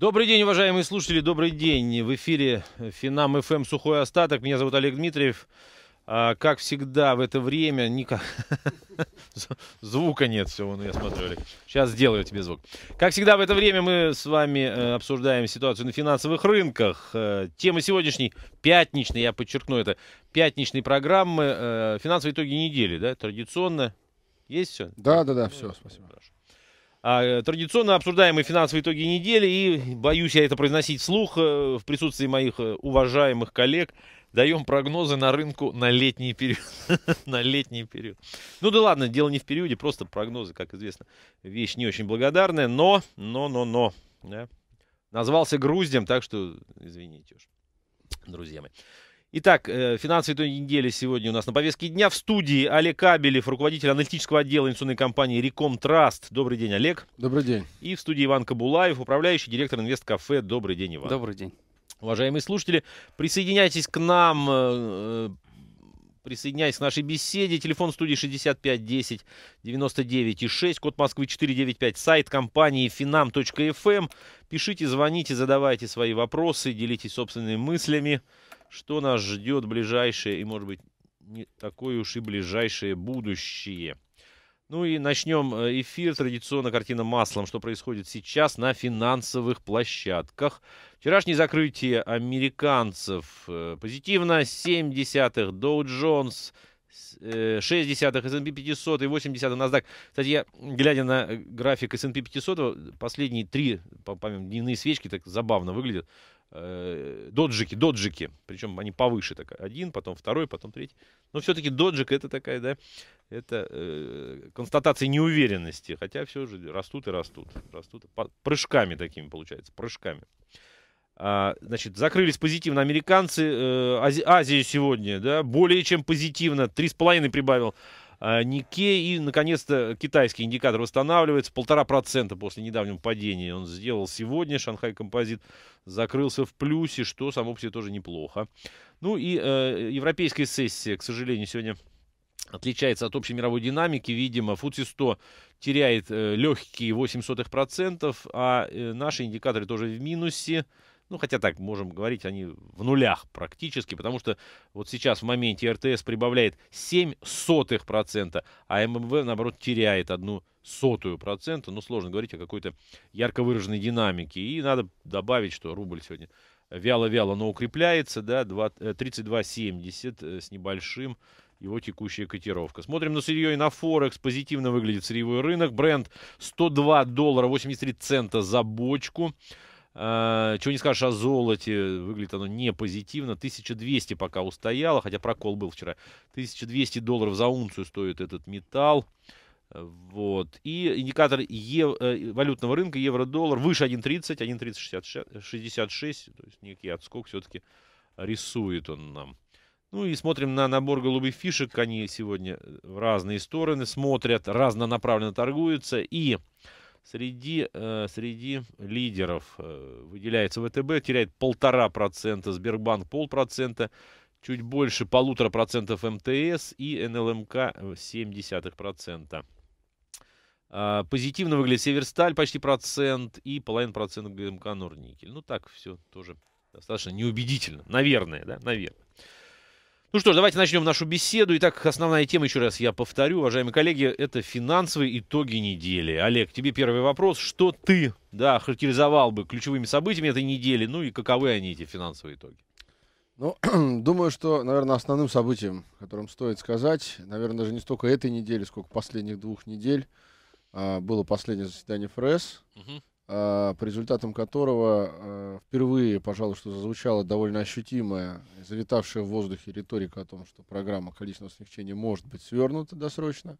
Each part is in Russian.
Добрый день, уважаемые слушатели, добрый день. В эфире Финам ФМ «Сухой остаток». Меня зовут Олег Дмитриев. А, как всегда в это время никак... Звука нет, все, вон ну, я смотрю, Олег. Сейчас сделаю тебе звук. Как всегда в это время мы с вами э, обсуждаем ситуацию на финансовых рынках. Э, тема сегодняшней, пятничной, я подчеркну это, пятничной программы э, «Финансовые итоги недели», да, традиционно. Есть все? Да, да, да, все, спасибо. Хорошо. А, э, традиционно обсуждаемые финансовые итоги недели, и, боюсь я это произносить вслух, э, в присутствии моих э, уважаемых коллег, даем прогнозы на рынку на летний период. на летний период. Ну да ладно, дело не в периоде, просто прогнозы, как известно, вещь не очень благодарная, но, но, но, но. Да? Назвался груздем, так что извините уж, друзья мои. Итак, э, финансы той недели сегодня у нас на повестке дня. В студии Олег Кабелев, руководитель аналитического отдела инвестиционной компании Реком Траст. Добрый день, Олег. Добрый день. И в студии Иван Кабулаев, управляющий директор Кафе. Добрый день, Иван. Добрый день. Уважаемые слушатели, присоединяйтесь к нам, э, э, присоединяйтесь к нашей беседе. Телефон студии 65 10 99 и 6, код Москвы 495, сайт компании finam.fm. Эм. Пишите, звоните, задавайте свои вопросы, делитесь собственными мыслями что нас ждет ближайшее и, может быть, не такое уж и ближайшее будущее. Ну и начнем э, эфир. Традиционно картина маслом, что происходит сейчас на финансовых площадках. Вчерашнее закрытие американцев э, позитивно. 0,7 Dow Jones, 0,6 S&P 500 и 0,8 NASDAQ. Кстати, я, глядя на э, график S&P 500, последние три, помимо дневные свечки, так забавно выглядят. Э, доджики, доджики, причем они повыше, так, один, потом второй, потом третий. Но все-таки доджик это такая, да, это э, констатация неуверенности, хотя все же растут и растут, растут прыжками такими получается, прыжками. А, значит, закрылись позитивно американцы, э, Ази, сегодня, да, более чем позитивно, три с половиной прибавил а, Никей. И, наконец-то, китайский индикатор восстанавливается. Полтора процента после недавнего падения он сделал сегодня. Шанхай Композит закрылся в плюсе, что само по себе тоже неплохо. Ну и э, европейская сессия, к сожалению, сегодня отличается от общей мировой динамики. Видимо, FTSE 100 теряет э, легкие 0,08%, а э, наши индикаторы тоже в минусе. Ну, хотя так, можем говорить, они в нулях практически, потому что вот сейчас в моменте РТС прибавляет 7 сотых процента, а ММВ, наоборот, теряет одну сотую процента. Ну, сложно говорить о какой-то ярко выраженной динамике. И надо добавить, что рубль сегодня вяло-вяло, но укрепляется, да, 32,70 э, э, с небольшим его текущая котировка. Смотрим на сырье и на Форекс. Позитивно выглядит сырьевой рынок. Бренд 102 доллара 83 цента за бочку. Э, чего не скажешь о золоте, выглядит оно не позитивно. 1200 пока устояло, хотя прокол был вчера. 1200 долларов за унцию стоит этот металл. Э, вот. И индикатор ев... Э, валютного рынка евро-доллар выше 1.30, 1.3066, то есть некий отскок все-таки рисует он нам. Ну и смотрим на набор голубых фишек. Они сегодня в разные стороны смотрят, разнонаправленно торгуются. И Среди, э, среди лидеров э, выделяется ВТБ, теряет полтора процента, Сбербанк полпроцента, чуть больше полутора процентов МТС и НЛМК 0,7 э, процента. А, позитивно выглядит Северсталь почти процент и половина процента ГМК Норникель. Ну так все тоже достаточно неубедительно, наверное, да, наверное. Ну что ж, давайте начнем нашу беседу. Итак, основная тема, еще раз я повторю, уважаемые коллеги, это финансовые итоги недели. Олег, тебе первый вопрос. Что ты да, характеризовал бы ключевыми событиями этой недели, ну и каковы они, эти финансовые итоги? Ну, думаю, что, наверное, основным событием, которым стоит сказать, наверное, даже не столько этой недели, сколько последних двух недель, а, было последнее заседание ФРС. Угу. А, по результатам которого а, впервые, пожалуй, что зазвучала довольно ощутимая, завитавшая в воздухе риторика о том, что программа количественного смягчения может быть свернута досрочно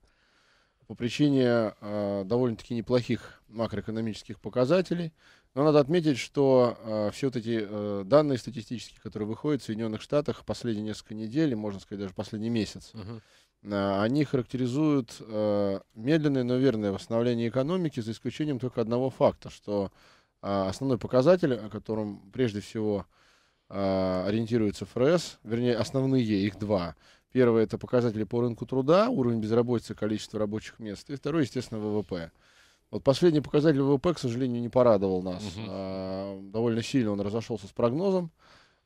по причине а, довольно-таки неплохих макроэкономических показателей. Но надо отметить, что все вот эти данные статистические, которые выходят в Соединенных Штатах последние несколько недель, можно сказать, даже последний месяц, uh-huh Э, они характеризуют э, медленное, но верное восстановление экономики, за исключением только одного факта, что э, основной показатель, о котором прежде всего ориентируется ФРС, вернее, основные, их два. Первое – это показатели по рынку труда, уровень безработицы, количество рабочих мест. И второе, естественно, ВВП. Вот последний показатель ВВП, к сожалению, не порадовал нас. Угу. Довольно сильно он разошелся с прогнозом.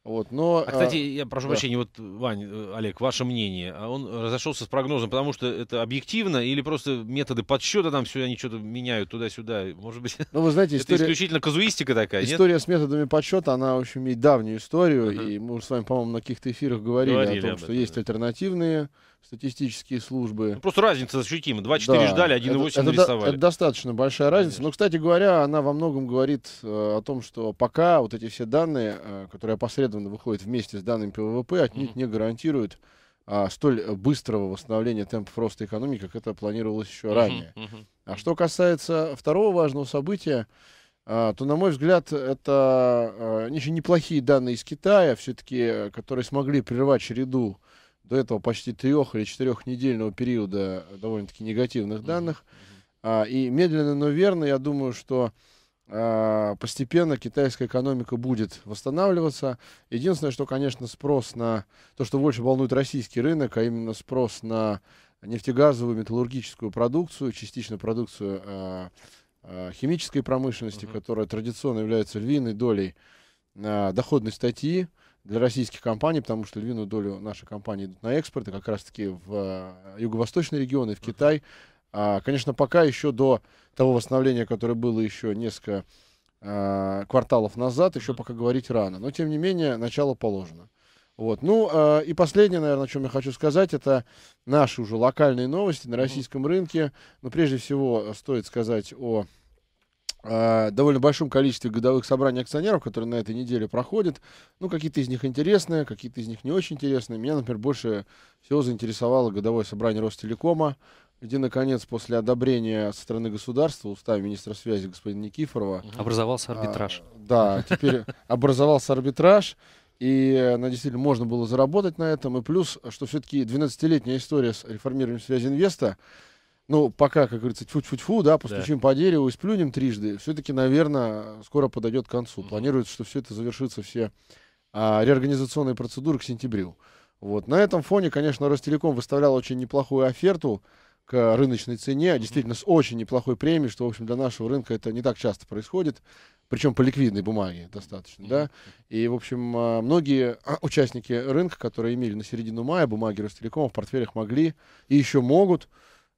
Вот, но, а, кстати, а, я прошу да. прощения, вот, Вань, э, Олег, ваше мнение, а он разошелся с прогнозом, потому что это объективно или просто методы подсчета там все, они что-то меняют туда-сюда, может быть, ну, вы знаете, история... это исключительно казуистика такая, История нет? с методами подсчета, она, в общем, имеет давнюю историю, uh-huh. и мы уже с вами, по-моему, на каких-то эфирах говорили, говорили о том, что этом, есть да. альтернативные статистические службы. Ну, просто разница ощутима. 2,4 да, ждали, 1,8 это, нарисовали. Это достаточно большая разница. Конечно. Но, ну, кстати говоря, она во многом говорит э, о том, что пока вот эти все данные, э, которые опосредованно выходят вместе с данными ПВВП, отнюдь mm не гарантируют а, столь э, быстрого восстановления темпов роста экономики, как это планировалось еще uh-huh, ранее. Uh-huh. А что касается второго важного события, а, то, на мой взгляд, это а, неплохие данные из Китая, все-таки, э, которые смогли прервать череду до этого почти трех или четырехнедельного периода э, довольно-таки негативных данных. А, и медленно, но верно, я думаю, что а, постепенно китайская экономика будет восстанавливаться. Единственное, что, конечно, спрос на то, что больше волнует российский рынок, а именно спрос на нефтегазовую, металлургическую продукцию, частично продукцию а, а, химической промышленности, uh-huh. которая традиционно является львиной долей а, доходной статьи для российских компаний, потому что львиную долю нашей компании идут на экспорт, и как раз-таки в э, юго-восточные регионы, в Китай. А, конечно, пока еще до того восстановления, которое было еще несколько а, кварталов назад, еще пока говорить рано. Но, тем не менее, начало положено. Вот. Ну, э, и последнее, наверное, о чем я хочу сказать, это наши уже локальные новости на российском рынке. Но прежде всего э, стоит сказать о а, довольно большом количестве годовых собраний акционеров, которые на этой неделе проходят. Ну, какие-то из них интересные, какие-то из них не очень интересные. Меня, например, больше всего заинтересовало годовое собрание Ростелекома, где, наконец, после одобрения со стороны государства, устава министра связи господина Никифорова... Образовался а, арбитраж. А, да, теперь образовался арбитраж, и на действительно можно было заработать на этом. И плюс, что все-таки 12-летняя история с реформированием связи инвеста, ну, пока, как говорится, тьфу-тьфу-тьфу, да, постучим да. по дереву и сплюнем трижды, все-таки, наверное, скоро подойдет к концу. mm Планируется, что все это завершится, все а, реорганизационные процедуры к сентябрю. Вот. На этом фоне, конечно, Ростелеком выставлял очень неплохую оферту к рыночной цене, mm действительно, с очень неплохой премией, что, в общем, для нашего рынка это не так часто происходит, причем по ликвидной бумаге достаточно, mm да. И, в общем, а, многие а, участники рынка, которые имели на середину мая бумаги Ростелекома в портфелях могли и еще могут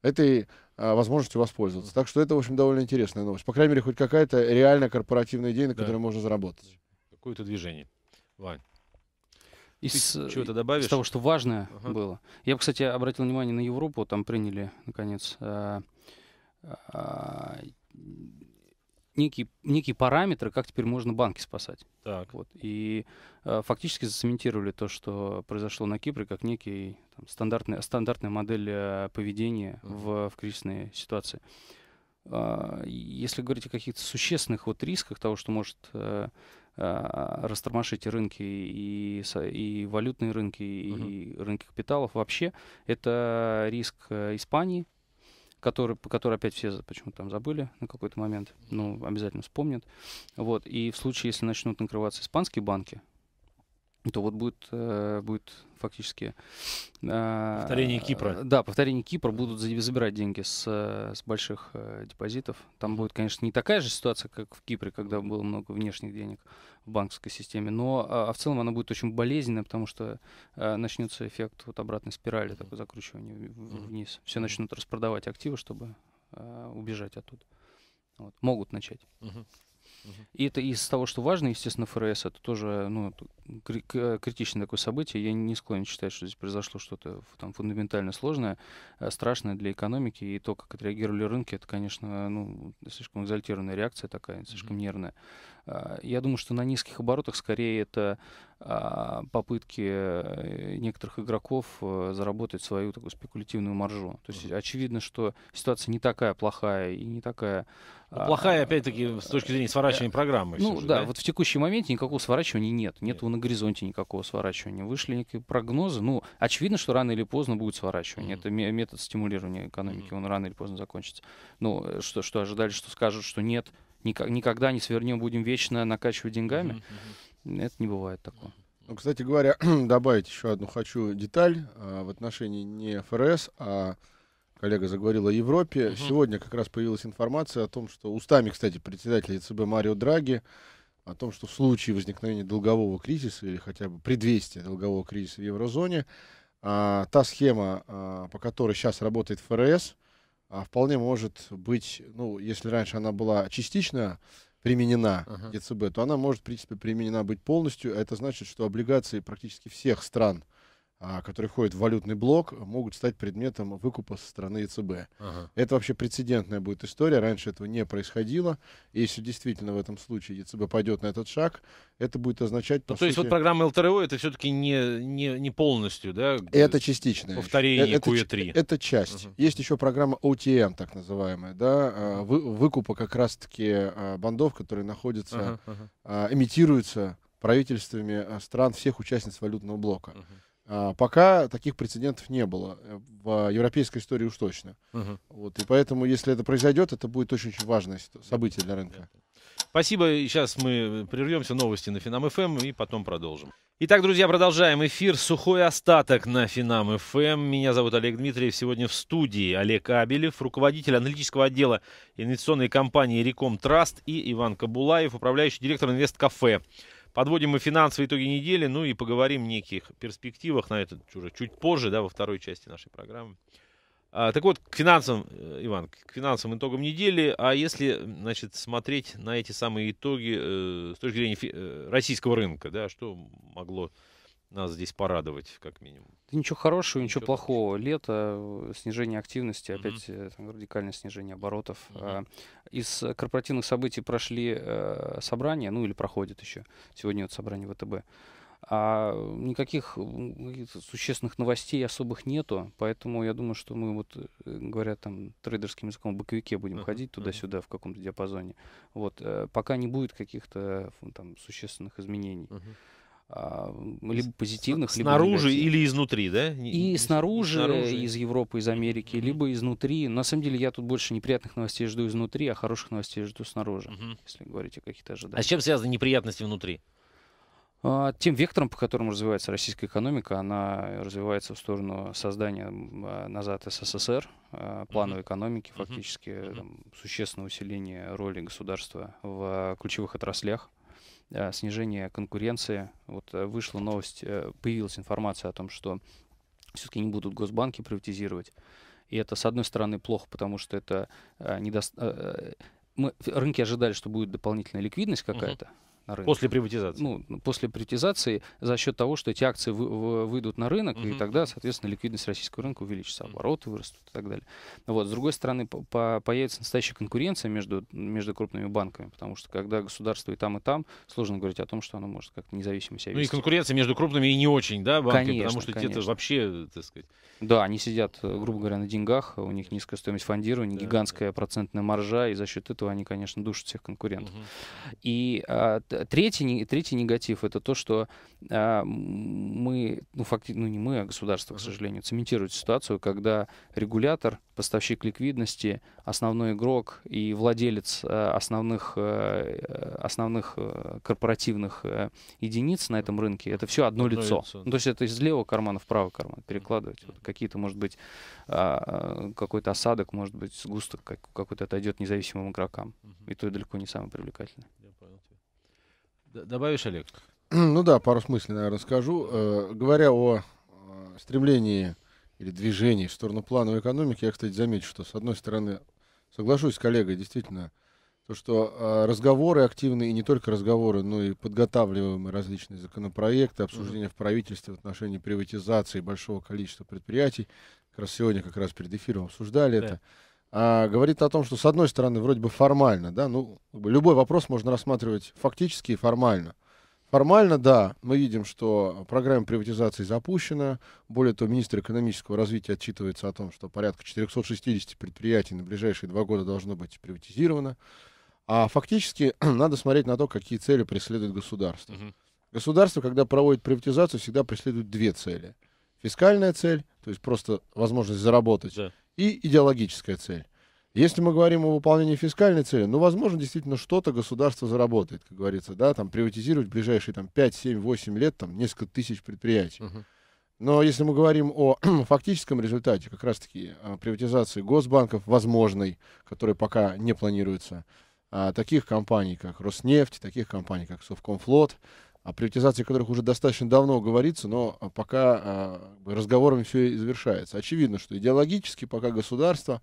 этой а, возможностью воспользоваться. Так что это, в общем, довольно интересная новость. По крайней мере, хоть какая-то реальная корпоративная идея, на да. которой можно заработать. Какое-то движение. Вань. Из, э, чего-то добавишь? Из того, что важное ага. было. Я бы, кстати, обратил внимание на Европу. Там приняли, наконец, э, а, некий некий параметр, как теперь можно банки спасать. Так. Вот. И э, фактически зацементировали то, что произошло на Кипре, как некий там, стандартный, стандартная модель э, поведения mm. в, в кризисной ситуации. Э, если говорить о каких-то существенных вот рисках того, что может э, э, растормошить рынки и, и валютные рынки, mm-hmm. и рынки капиталов вообще, это риск э, Испании, который, по которой опять все почему-то там забыли на какой-то момент, ну, обязательно вспомнят. Вот. И в случае, если начнут накрываться испанские банки, ну, то вот будет, э, будет фактически... А, повторение Кипра. Да, повторение Кипра будут забирать деньги с, э, с больших э, депозитов. Там будет, конечно, не такая же ситуация, как в Кипре, когда было много внешних денег в банковской системе, но а, а в целом она будет очень болезненная, потому что начнется эффект вот обратной спирали, такое закручивание вниз. Все начнут распродавать активы, чтобы убежать оттуда. Вот. Могут начать. Угу. И это из того, что важно, естественно, ФРС, это тоже ну, э, критичное такое событие. Я не склонен считать, что здесь произошло что-то там фундаментально сложное, э, страшное для экономики. И то, как отреагировали рынки, это, конечно, ну, слишком экзальтированная реакция такая, слишком угу. нервная. А, я думаю, что на низких оборотах скорее это а, попытки э, некоторых игроков э, заработать свою такую спекулятивную маржу. То есть очевидно, что ситуация не такая плохая и не такая... Ну, а, плохая, опять-таки, с точки зрения сворачивания э, программы. Ну же, да, да, вот в текущий момент никакого сворачивания нет. Нет на горизонте никакого сворачивания. Вышли некие прогнозы. Ну, очевидно, что рано или поздно будет сворачивание. Mm-hmm. Это метод стимулирования экономики. Mm-hmm. Он рано или поздно закончится. Ну, что, что ожидали, что скажут, что нет, никогда не свернем, будем вечно накачивать деньгами. Mm-hmm. Это не бывает такого. Ну, кстати говоря, добавить еще одну хочу деталь а, в отношении не ФРС, а коллега заговорил о Европе. Угу. Сегодня как раз появилась информация о том, что устами, кстати, председателя ЦБ Марио Драги, о том, что в случае возникновения долгового кризиса или хотя бы предвестия долгового кризиса в еврозоне, а, та схема, а, по которой сейчас работает ФРС, а, вполне может быть, ну, если раньше она была частичная применена uh ЕЦБ, то она может, в принципе, применена быть полностью. А это значит, что облигации практически всех стран а, которые входят в валютный блок, могут стать предметом выкупа со стороны ЕЦБ. Ага. Это вообще прецедентная будет история. Раньше этого не происходило. И если действительно в этом случае ЕЦБ пойдет на этот шаг, это будет означать... Ну, то сути... есть вот программа ЛТРО это все-таки не, не, не полностью, да? Это частично. Повторение э, это, QE3. Это, это часть. Ага. Есть еще программа OTM, эм, так называемая, да, а, вы, выкупа как раз-таки а, бандов, которые находятся, ага, ага. эмитируются правительствами стран всех участниц валютного блока. Ага. А, пока таких прецедентов не было. Э, в европейской истории уж точно. Угу. Вот, и поэтому, если это произойдет, это будет очень-очень важное событие для рынка. Спасибо. Сейчас мы э, прервемся. Новости на Финам ФМ эм, и потом продолжим. Итак, друзья, продолжаем эфир. Сухой остаток на Финам ФМ. Эм. Меня зовут Олег Дмитриев. Сегодня в студии Олег Абелев, руководитель аналитического отдела инвестиционной компании Реком Траст и Иван Кабулаев, управляющий директор Инвест Кафе. Подводим мы финансовые итоги недели, ну и поговорим о неких перспективах на этот уже чуть позже, да, во второй части нашей программы. А, так вот, к финансам, э, Иван, к финансовым итогам недели. А если, значит, смотреть на эти самые итоги э, с точки зрения э, российского рынка, да, что могло нас здесь порадовать, как минимум? Да ничего хорошего, ничего, ничего плохого. Хорошего. Лето, э, снижение активности, mm-hmm. опять э, там, радикальное снижение оборотов. Mm-hmm. Из э, корпоративных событий прошли э, собрания, ну или проходят еще. Сегодня вот собрание ВТБ. А никаких существенных новостей особых нету, поэтому я думаю, что мы вот, говорят там трейдерским языком, в боковике будем uh-huh, ходить туда-сюда uh-huh. в каком-то диапазоне. Вот, пока не будет каких-то там существенных изменений. Uh-huh. А, либо позитивных, снаружи либо Снаружи или изнутри, да? И, снаружи, снаружи, из Европы, из Америки, либо изнутри. На самом деле я тут больше неприятных новостей жду изнутри, а хороших новостей жду снаружи, угу. если говорить о каких-то ожиданиях. А с чем связаны неприятности внутри? А, тем вектором, по которому развивается российская экономика, она развивается в сторону создания а, назад СССР, плановой экономики, фактически там, существенное усиление роли государства в ключевых отраслях Э, снижение конкуренции. Вот э, вышла новость, э, появилась информация о том, что все-таки не будут госбанки приватизировать. И это, с одной стороны, плохо, потому что это недост мы рынки ожидали, что будет дополнительная ликвидность какая-то. Uh-huh на рынок. После приватизации? Ну, после приватизации за счет того, что эти акции вы, вы, выйдут на рынок, угу. и тогда, соответственно, ликвидность российского рынка увеличится, обороты вырастут и так далее. Вот. С другой стороны, по -по появится настоящая конкуренция между, между крупными банками, потому что когда государство и там, и там, сложно говорить о том, что оно может как-то независимо себя вести. Ну и конкуренция между крупными и не очень, да, банками? Конечно, потому что те-то вообще, так сказать... Да, они сидят, э, грубо говоря, на деньгах, у них низкая стоимость фондирования, да, гигантская да. процентная маржа, и за счет этого они, конечно, душат всех конкурентов. Угу. И а, Э, третий, третий негатив это то, что а, мы, ну, факти, ну не мы, а государство, к сожалению, цементирует ситуацию, когда регулятор, поставщик ликвидности, основной игрок и владелец э, основных, э, основных корпоративных единиц на этом рынке, это все одно, одно лицо. лицо. Ну, то есть это из левого кармана в правый карман перекладывать. Вот какие-то, может быть, а, какой-то осадок, может быть, сгусток какой-то отойдет независимым игрокам. И то и далеко не самое привлекательное. Добавишь, Олег? Ну да, пару смыслей, наверное, скажу. Э, говоря о э, стремлении или движении в сторону плановой экономики, я, кстати, замечу, что, с одной стороны, соглашусь с коллегой, действительно, то, что э, разговоры активные, и не только разговоры, но и подготавливаемые различные законопроекты, обсуждения в правительстве в отношении приватизации большого количества предприятий, как раз сегодня, как раз перед эфиром обсуждали yeah. это, а, говорит о том, что с одной стороны вроде бы формально, да, ну любой вопрос можно рассматривать фактически и формально. Формально, да, мы видим, что программа приватизации запущена. Более того, министр экономического развития отчитывается о том, что порядка 460 предприятий на ближайшие два года должно быть приватизировано. А фактически надо смотреть на то, какие цели преследует государство. Государство, когда проводит приватизацию, всегда преследует две цели. Фискальная цель, то есть просто возможность заработать, да и идеологическая цель. Если мы говорим о выполнении фискальной цели, ну, возможно, действительно что-то государство заработает, как говорится, да, там приватизировать в ближайшие там 5, 7, 8 лет там несколько тысяч предприятий. uh Но если мы говорим о фактическом результате, как раз-таки а, приватизации госбанков, возможной, которые пока не планируются, а, таких компаний, как Роснефть, таких компаний, как Совкомфлот, о приватизации которых уже достаточно давно говорится, но а, пока а, разговорами все и завершается. Очевидно, что идеологически пока государство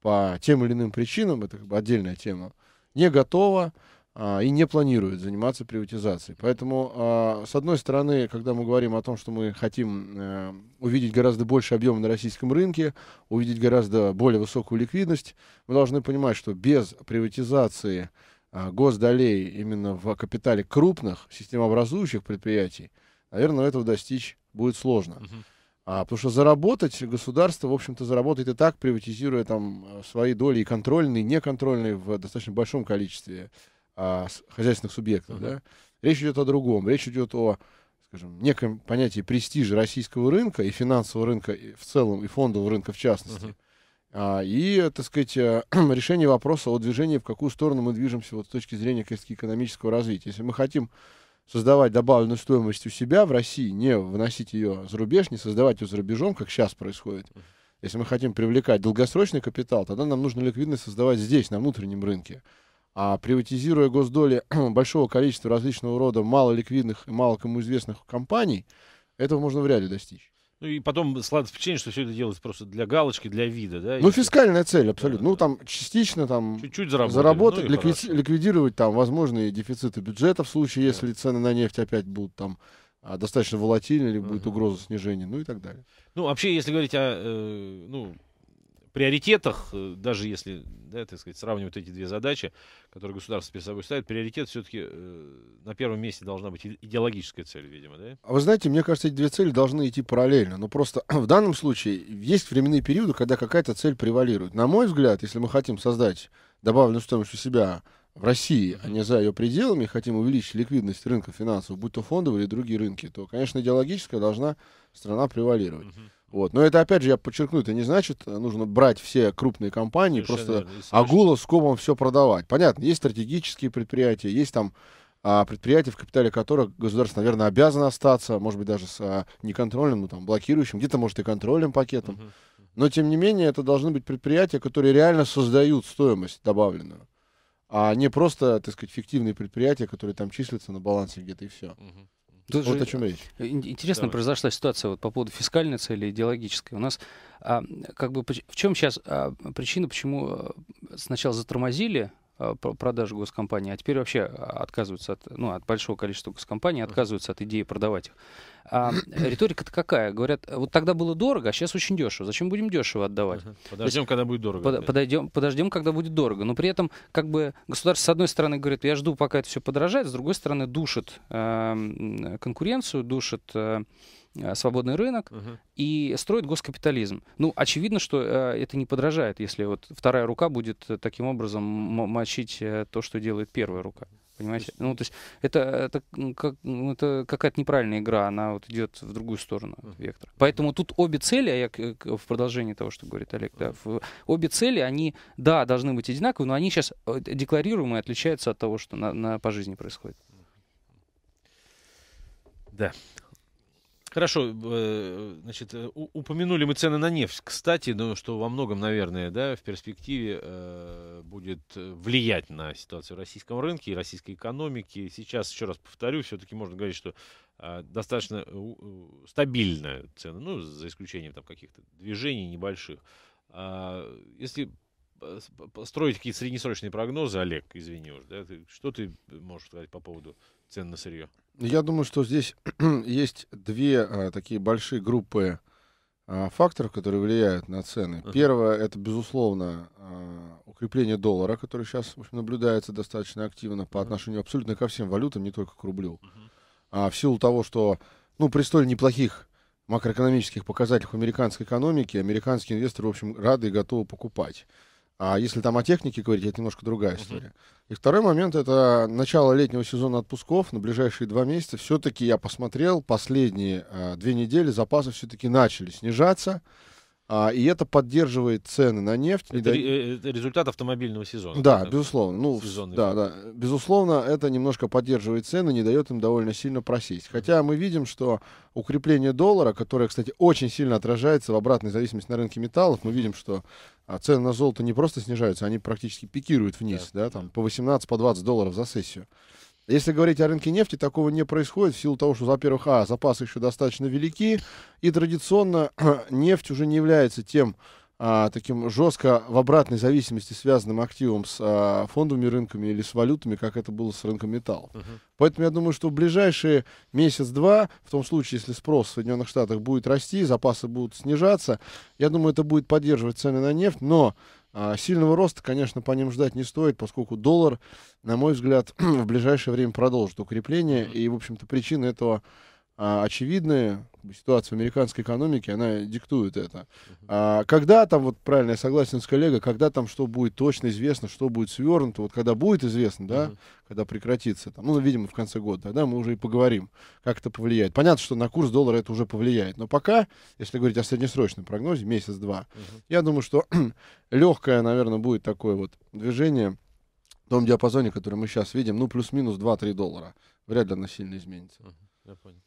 по тем или иным причинам, это как бы отдельная тема, не готово а, и не планирует заниматься приватизацией. Поэтому, с одной стороны, когда мы говорим о том, что мы хотим э, увидеть гораздо больше объема на российском рынке, увидеть гораздо более высокую ликвидность, мы должны понимать, что без приватизации а, госдолей именно в капитале крупных системообразующих предприятий, наверное, этого достичь будет сложно. Угу. А, потому что заработать государство, в общем-то, заработает и так, приватизируя там э, свои доли и контрольные, и неконтрольные в достаточно большом количестве а, хозяйственных субъектов. uh Да? Речь идет о другом. Речь идет о, скажем, неком понятии престижа российского рынка и финансового рынка в целом, и фондового рынка в частности. uh а, и, так сказать, э, решение вопроса о движении, в какую сторону мы движемся вот, с точки зрения экономического развития. Если мы хотим создавать добавленную стоимость у себя в России, не вносить ее за рубеж, не создавать ее за рубежом, как сейчас происходит, если мы хотим привлекать долгосрочный капитал, тогда нам нужно ликвидность создавать здесь, на внутреннем рынке. А приватизируя госдоли большого количества различного рода малоликвидных и мало кому известных компаний, этого можно вряд ли достичь. Ну и потом сладкое впечатление, что все это делается просто для галочки, для вида, да? Ну, фискальная цель, абсолютно. Да, ну, там частично там чуть-чуть заработать, ну, заработать ну, ликви- ликвидировать там возможные дефициты бюджета в случае, если цены на нефть опять будут там а, достаточно волатильны или будет угроза снижения, ну и так далее. Ну, вообще, если говорить о э, ну, приоритетах, э, даже если, да, так сказать, сравнивать эти две задачи, которые государство перед собой ставит, приоритет все-таки э, на первом месте должна быть идеологическая цель, видимо, да? А вы знаете, мне кажется, эти две цели должны идти параллельно. Но ну, просто в данном случае есть временные периоды, когда какая-то цель превалирует. На мой взгляд, если мы хотим создать добавленную стоимость у себя в России, а не за ее пределами, хотим увеличить ликвидность рынка финансов, будь то фондовые или другие рынки, то, конечно, идеологическая должна страна превалировать. Вот. Но это, опять же, я подчеркну, это не значит, э, нужно брать все крупные компании, Совершенно просто агулом, скобом все продавать. Понятно, есть стратегические предприятия, есть там а, предприятия, в капитале которых государство, наверное, обязано остаться, может быть, даже с а, неконтрольным, ну, там, блокирующим, где-то, может, и контрольным пакетом. Uh-huh. Но, тем не менее, это должны быть предприятия, которые реально создают стоимость добавленную, а не просто, так сказать, фиктивные предприятия, которые там числятся на балансе где-то и все. Uh-huh. Тут вот о чем речь. Интересно Давай. произошла ситуация вот по поводу фискальной цели, идеологической. У нас а, как бы в чем сейчас а, причина, почему а, сначала затормозили а, продажу госкомпаний, а теперь вообще а, отказываются от, ну, от большого количества госкомпаний, отказываются от идеи продавать их. А, риторика-то какая? Говорят, вот тогда было дорого, а сейчас очень дешево. Зачем будем дешево отдавать? Подождем, есть, когда будет дорого. Под, подойдем, подождем, когда будет дорого. Но при этом, как бы, государство, с одной стороны, говорит, я жду, пока это все подорожает, с другой стороны, душит э, конкуренцию, душит... Э, э свободный рынок Uh-huh. и строит госкапитализм. Ну, очевидно, что э, это не подражает, если вот вторая рука будет э, таким образом мочить э, то, что делает первая рука. Понимаете? Ну, то есть это, это, ну, как, ну, это какая-то неправильная игра, она вот идет в другую сторону uh-huh. вектора. Поэтому тут обе цели, а я в продолжении того, что говорит Олег, да, в, обе цели, они, да, должны быть одинаковы, но они сейчас э, декларируемые отличаются от того, что на, на, по жизни происходит. Да. Хорошо, э, значит, э, упомянули мы цены на нефть. Кстати, ну, что во многом, наверное, да, в перспективе э, будет влиять на ситуацию в российском рынке и российской экономике. Сейчас, еще раз повторю, все-таки можно говорить, что достаточно э, стабильная цена, ну, за исключением там каких-то движений небольших. А, если строить какие-то среднесрочные прогнозы, Олег, извини уж, да, что ты можешь сказать по поводу цен на сырье? Я думаю, что здесь есть две а, такие большие группы а, факторов, которые влияют на цены. Uh-huh. Первое это, безусловно, а, укрепление доллара, которое сейчас в общем, наблюдается достаточно активно по отношению абсолютно ко всем валютам, не только к рублю. Uh-huh. А в силу того, что ну, при столь неплохих макроэкономических показателях американской экономики американские инвесторы, в общем, рады и готовы покупать. А если там о технике говорить, это немножко другая история. Uh-huh. И второй момент это начало летнего сезона отпусков на ближайшие два месяца. Все-таки я посмотрел, последние э, две недели запасы все-таки начали снижаться. А, и это поддерживает цены на нефть. Это, до... это результат автомобильного сезона. Да, это безусловно. Ну, да, да. Безусловно, это немножко поддерживает цены, не дает им довольно сильно просесть. Хотя мы видим, что укрепление доллара, которое, кстати, очень сильно отражается в обратной зависимости на рынке металлов, мы видим, что а, цены на золото не просто снижаются, они практически пикируют вниз, да, да там по 18-20 по долларов за сессию. Если говорить о рынке нефти, такого не происходит в силу того, что, во-первых, а, запасы еще достаточно велики, и традиционно нефть уже не является тем а, таким жестко в обратной зависимости связанным активом с а, фондовыми рынками или с валютами, как это было с рынком металла. Uh-huh. Поэтому я думаю, что в ближайшие месяц-два, в том случае, если спрос в Соединенных Штатах будет расти, запасы будут снижаться, я думаю, это будет поддерживать цены на нефть, но а, сильного роста, конечно, по ним ждать не стоит, поскольку доллар, на мой взгляд, в ближайшее время продолжит укрепление. И, в общем-то, причина этого а, очевидная ситуация в американской экономике, она диктует это. А, когда там, вот правильно, я согласен с коллегой, когда там что будет точно известно, что будет свернуто, вот когда будет известно, да, uh-huh. когда прекратится, там, ну, ну, видимо, в конце года, тогда мы уже и поговорим, как это повлияет. Понятно, что на курс доллара это уже повлияет, но пока, если говорить о среднесрочном прогнозе, месяц-два, uh-huh. я думаю, что легкое, наверное, будет такое вот движение в том диапазоне, который мы сейчас видим, ну, плюс-минус 2-3 доллара. Вряд ли оно сильно изменится. Uh-huh. Я понял.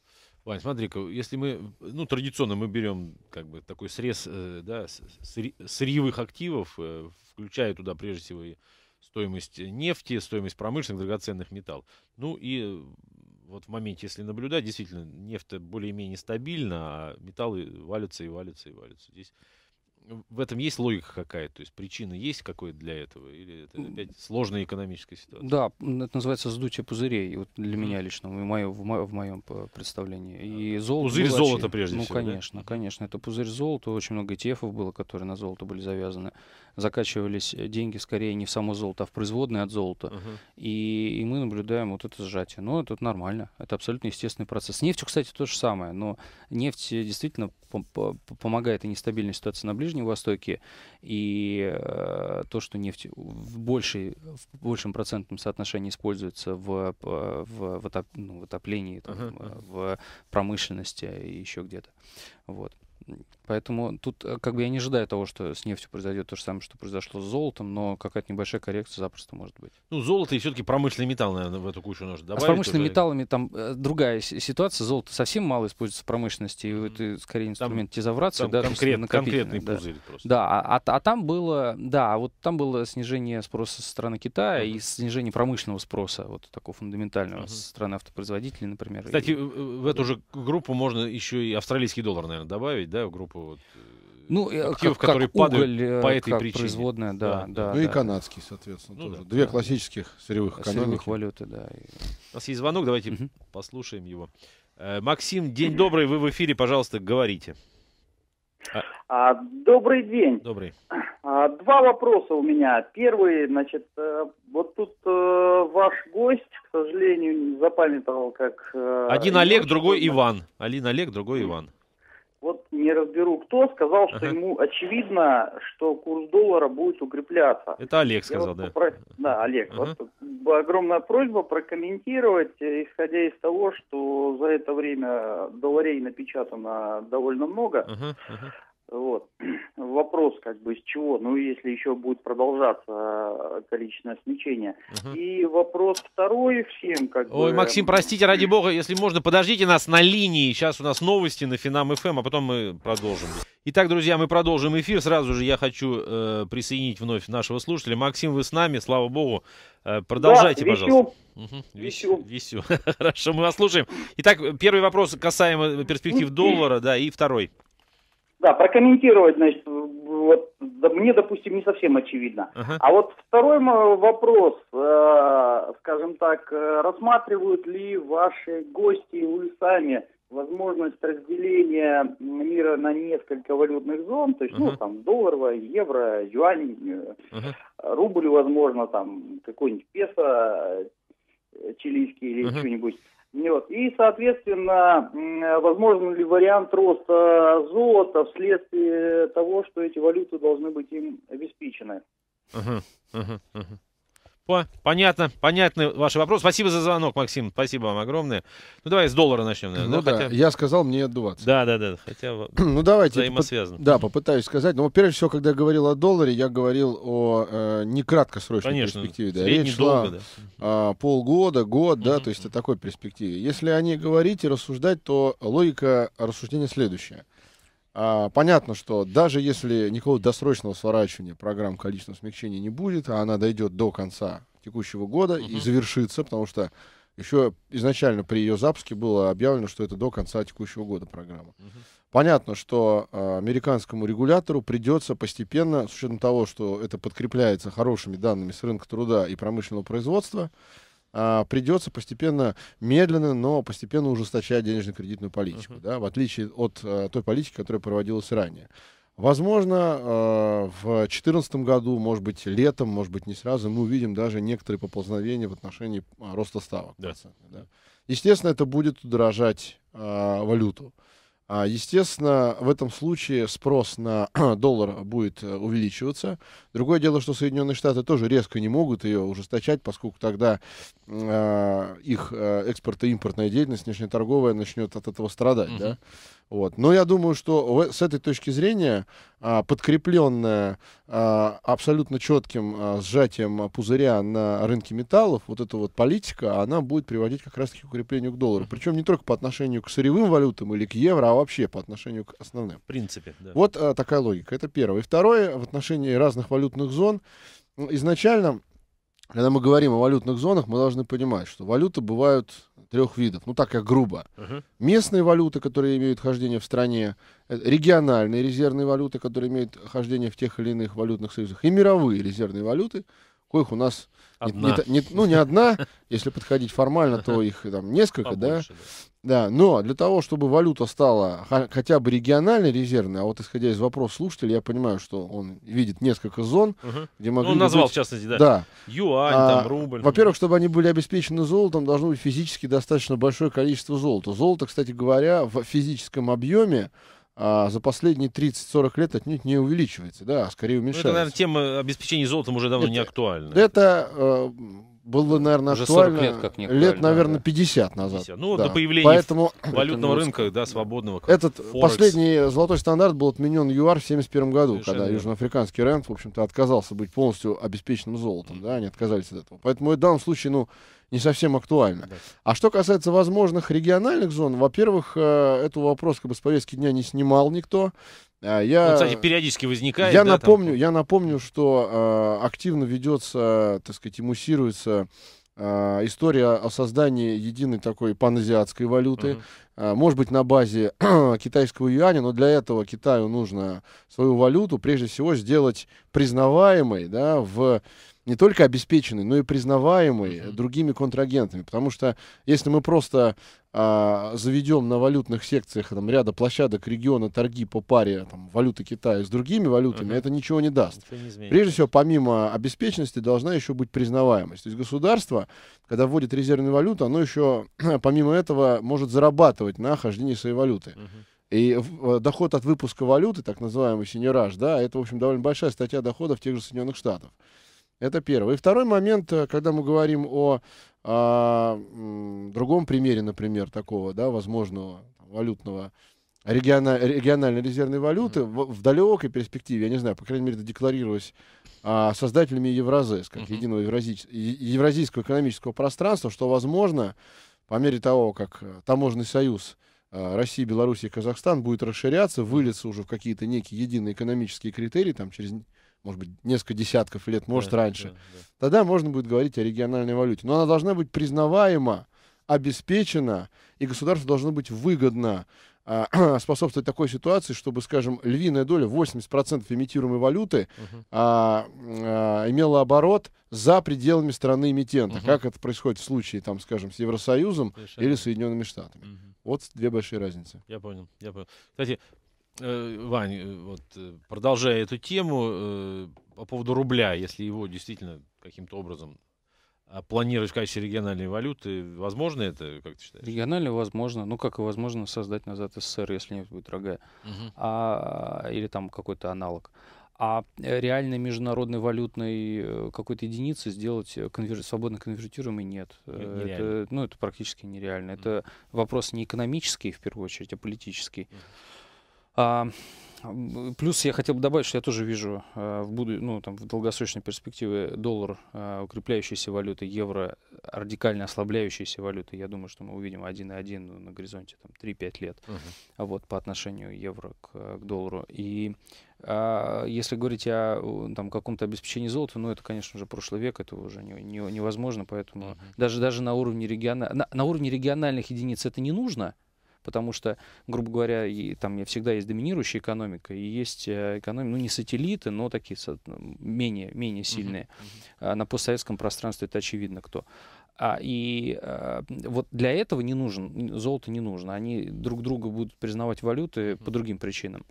Вань, смотри-ка, если мы, ну, традиционно мы берем, как бы, такой срез, э, да, сри, сырьевых активов, э, включая туда, прежде всего, и стоимость нефти, стоимость промышленных драгоценных металлов. Ну, и э, вот в моменте, если наблюдать, действительно, нефть более-менее стабильна, а металлы валятся и валятся и валятся. Здесь в этом есть логика какая-то? То есть причина есть какой-то для этого? Или это опять сложная экономическая ситуация? Да, это называется сдутие пузырей, вот для меня лично, в, мое, в, моем представлении. И а, золото Пузырь было, золота прежде ну, всего, Ну, конечно, да? конечно. Это пузырь золота, очень много ETF было, которые на золото были завязаны закачивались э, деньги скорее не в само золото, а в производные от золота. Uh-huh. И, и мы наблюдаем вот это сжатие. Но ну, это нормально, это абсолютно естественный процесс. С нефтью, кстати, то же самое. Но нефть э, действительно помогает и нестабильной ситуации на Ближнем Востоке, и э, то, что нефть в, большей, в большем процентном соотношении используется в, в, в, отоп, ну, в отоплении, там, uh-huh. в промышленности и еще где-то. Вот. Поэтому тут э, как бы я не ожидаю того, что с нефтью произойдет то же самое, что произошло с золотом, но какая-то небольшая коррекция запросто может быть. Ну, золото и все-таки промышленный металл, наверное, в эту кучу нужно добавить. А с промышленными уже. металлами там э, другая ситуация. Золото совсем мало используется в промышленности, и это скорее инструмент там, тезаврации. Там да, конкрет, конкретный да. пузырь просто. Да, а, а, а там было, да, а вот там было снижение спроса со стороны Китая uh-huh. и снижение промышленного спроса, вот такого фундаментального, uh-huh. со стороны автопроизводителей, например. Кстати, и, в эту же группу можно еще и австралийский доллар, наверное, наверное, добавить, да, в группу вот, э, ну, э, активов, как, которые как падают уголь, э, по этой как причине. производная, да. да, да ну да, и да. канадский, соответственно, ну, тоже. Да, Две да. классических сырьевых экономики. Сырьевых валюты, да. У нас есть звонок, давайте угу. послушаем его. Э, Максим, день добрый, вы в эфире, пожалуйста, говорите. А... а добрый день. Добрый. А, два вопроса у меня. Первый, значит, вот тут э, ваш гость, к сожалению, не запамятовал, как... Э, Один Олег, другой Иван. Один Олег, другой Иван вот не разберу кто, сказал, что ага. ему очевидно, что курс доллара будет укрепляться. Это Олег сказал, да. Попро... Да, Олег. Ага. Вот огромная просьба прокомментировать, э, исходя из того, что за это время долларей напечатано довольно много. Ага. Ага. Вот. Вопрос, как бы, из чего, ну, если еще будет продолжаться э, количественное смещение. Угу. И вопрос второй всем, как Ой, бы... Максим, простите, ради бога, если можно, подождите нас на линии. Сейчас у нас новости на Финам ФМ, эм, а потом мы продолжим. Итак, друзья, мы продолжим эфир. Сразу же я хочу э, присоединить вновь нашего слушателя. Максим, вы с нами, слава богу. Э, продолжайте, да, пожалуйста. Угу. Висю. Висю. Хорошо, мы вас слушаем. Итак, первый вопрос касаемо перспектив доллара, да, и второй. Да, прокомментировать, значит, вот, да, мне, допустим, не совсем очевидно. Uh-huh. А вот второй вопрос, э, скажем так, э, рассматривают ли ваши гости и вы сами возможность разделения мира на несколько валютных зон, то есть, uh-huh. ну, там, долларовая, евро, юань, uh-huh. рубль, возможно, там, какой-нибудь песо, э, чилийский или uh-huh. что-нибудь. Вот. И, соответственно, возможен ли вариант роста золота вследствие того, что эти валюты должны быть им обеспечены. Uh-huh, uh-huh, uh-huh. Понятно, понятный ваш вопрос. Спасибо за звонок, Максим. Спасибо вам огромное. Ну, давай с доллара начнем. Наверное, ну, да, Хотя... я сказал, мне 20. Да, да, да. Хотя ну, давайте, взаимосвязано. По- да, попытаюсь сказать. Но, ну, прежде всего, когда я говорил о долларе, я говорил о э, не краткосрочной Конечно, перспективе. Да. Речь шла да. о полгода, год, да, то есть о такой перспективе. Если о ней говорить и рассуждать, то логика рассуждения следующая – а, понятно, что даже если никакого досрочного сворачивания программ количественного смягчения не будет, а она дойдет до конца текущего года угу. и завершится, потому что еще изначально при ее запуске было объявлено, что это до конца текущего года программа. Угу. Понятно, что а, американскому регулятору придется постепенно, с учетом того, что это подкрепляется хорошими данными с рынка труда и промышленного производства, а, придется постепенно, медленно, но постепенно ужесточать денежно-кредитную политику, uh-huh. да, в отличие от а, той политики, которая проводилась ранее. Возможно, а, в 2014 году, может быть, летом, может быть, не сразу, мы увидим даже некоторые поползновения в отношении а, роста ставок. Да. Да. Естественно, это будет удорожать э, валюту. Э, а, естественно, в этом случае спрос на доллар будет э, увеличиваться. Другое дело, что Соединенные Штаты тоже резко не могут ее ужесточать, поскольку тогда а, э, их экспорт и импортная деятельность, внешнеторговая, начнет от этого страдать. Угу. Да? Вот. Но я думаю, что с этой точки зрения, а, подкрепленная а, абсолютно четким а, сжатием пузыря на рынке металлов, вот эта вот политика, она будет приводить как раз-таки к укреплению к доллару. Причем не только по отношению к сырьевым валютам или к евро, а вообще по отношению к основным. В принципе, да. Вот такая логика. Это первое. И второе, в отношении разных валютных зон. Изначально когда мы говорим о валютных зонах, мы должны понимать, что валюты бывают трех видов. Ну, так как грубо. Uh-huh. Местные валюты, которые имеют хождение в стране, э, региональные резервные валюты, которые имеют хождение в тех или иных валютных союзах, и мировые резервные валюты, коих у нас Одна. Не, не, ну, не одна, если подходить формально, то их там несколько, Побольше, да? да. Да, но для того, чтобы валюта стала хотя бы региональной резервной, а вот исходя из вопроса слушателя, я понимаю, что он видит несколько зон, угу. где могли ну, Он назвал, быть... в частности, да. да. Юань, а, там, рубль. Во-первых, чтобы они были обеспечены золотом, должно быть физически достаточно большое количество золота. Золото, кстати говоря, в физическом объеме а, за последние 30-40 лет отнюдь не увеличивается, да, а скорее уменьшается. Ну, это, наверное, тема обеспечения золотом уже давно это, не актуальна. Это э, было, наверное, Уже актуально лет, как не лет, наверное, да. 50 назад. 50. Ну, да. до появления Поэтому... валютного рынка, да, свободного. Этот Форекс. последний золотой стандарт был отменен ЮАР в 1971 году, Совершенно когда южноафриканский рент, в общем-то, отказался быть полностью обеспеченным золотом, mm. да, они отказались от этого. Поэтому в данном случае, ну, не совсем актуально. Да. А что касается возможных региональных зон, во-первых, э, этого вопроса как бы с повестки дня не снимал никто. А, я, Он, ну, кстати, периодически возникает. Я, да, напомню, там? я напомню, что э, активно ведется, так сказать, муссируется э, а, история о создании единой такой паназиатской валюты. Uh-huh может быть, на базе китайского юаня, но для этого Китаю нужно свою валюту прежде всего сделать признаваемой да, в не только обеспеченный, но и признаваемый mm-hmm. другими контрагентами. Потому что если мы просто а, заведем на валютных секциях там, ряда площадок региона торги по паре там, валюты Китая с другими валютами, mm-hmm. это ничего не даст. Ничего не Прежде всего, помимо обеспеченности, должна еще быть признаваемость. То есть государство, когда вводит резервную валюту, оно еще, помимо этого, может зарабатывать на хождении своей валюты. Mm-hmm. И э, доход от выпуска валюты, так называемый синераж, да, это, в общем, довольно большая статья доходов в тех же Соединенных Штатах. Это первый. И второй момент, э, когда мы говорим о, о а, другом примере, например, такого, да, возможного валютного региона, региональной резервной валюты mm-hmm. в, в далекой перспективе, я не знаю, по крайней мере, это декларировалось а, создателями Евразес, как mm-hmm. единого евразийс... евразийского экономического пространства, что, возможно, по мере того, как э, таможенный союз э, России, Беларуси и Казахстан будет расширяться, выльется уже в какие-то некие единые экономические критерии, там через может быть, несколько десятков лет, может, да, раньше, да, да. тогда можно будет говорить о региональной валюте. Но она должна быть признаваема, обеспечена, и государство должно быть выгодно а, способствовать такой ситуации, чтобы, скажем, львиная доля, 80% эмитируемой валюты, uh а, а, имела оборот за пределами страны эмитента, uh как это происходит в случае, там, скажем, с Евросоюзом Совершенно. или Соединенными Штатами. uh Вот две большие разницы. Я понял, я понял. Кстати, Э, Вань, э, вот, э, продолжая эту тему по поводу рубля, если его действительно каким-то образом а, планируешь в качестве региональной валюты, возможно это, как ты считаешь? Регионально возможно, ну как и возможно создать назад СССР, если не будет дорогая, угу. а, или там какой-то аналог. А реальной международной валютной какой-то единицы сделать конвер... свободно конвертируемой нет. Нереально. Это, ну, это практически нереально. Mm. Это вопрос не экономический, в первую очередь, а политический. Mm. А, плюс я хотел бы добавить, что я тоже вижу э, в, буду, ну, там, в долгосрочной перспективе доллар э, укрепляющейся валюты, евро радикально ослабляющейся валюты. Я думаю, что мы увидим 1,1 ну, на горизонте там, 3-5 лет uh вот, по отношению евро к, к доллару. И а если говорить о там, каком-то обеспечении золота, ну это, конечно же, прошлый век, это уже не, не, невозможно, поэтому uh даже, даже на, уровне региона, на, на уровне региональных единиц это не нужно, потому что, грубо говоря, и, там всегда есть доминирующая экономика, и есть э, экономика, ну, не сателлиты, но такие ну, менее, менее сильные. Uh-huh. На постсоветском пространстве это очевидно кто. А, и а, вот для этого не нужен, золото не нужно. Они друг друга будут признавать валюты по другим причинам.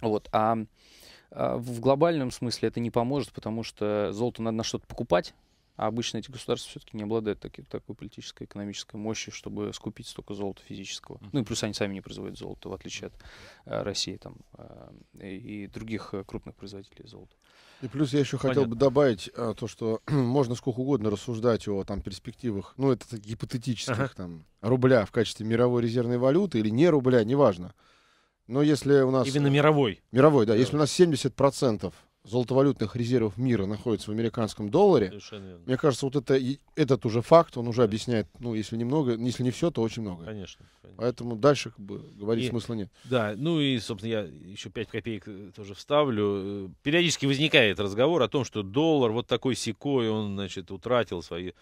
Вот, а, а в глобальном смысле это не поможет, потому что золото надо на что-то покупать, а обычно эти государства все-таки не обладают таки, такой политической, экономической мощью, чтобы скупить столько золота физического. Ну и плюс они сами не производят золото, в отличие от э, России там, э, и других э, крупных производителей золота. И плюс я еще хотел Понятно. бы добавить а, то, что можно сколько угодно рассуждать о там, перспективах, ну это гипотетических, ага. там, рубля в качестве мировой резервной валюты или не рубля, неважно. Но если у нас... Именно мировой. Мировой, да. да. Если у нас 70% золотовалютных резервов мира находится в американском долларе. Совершенно верно. Мне кажется, вот это, этот уже факт, он уже объясняет, ну, если немного, если не все, то очень много. Конечно. конечно. Поэтому дальше как бы, говорить и, смысла нет. Да, ну и, собственно, я еще 5 копеек э, тоже вставлю. Э, периодически возникает разговор о том, что доллар вот такой секой, он, значит, утратил свои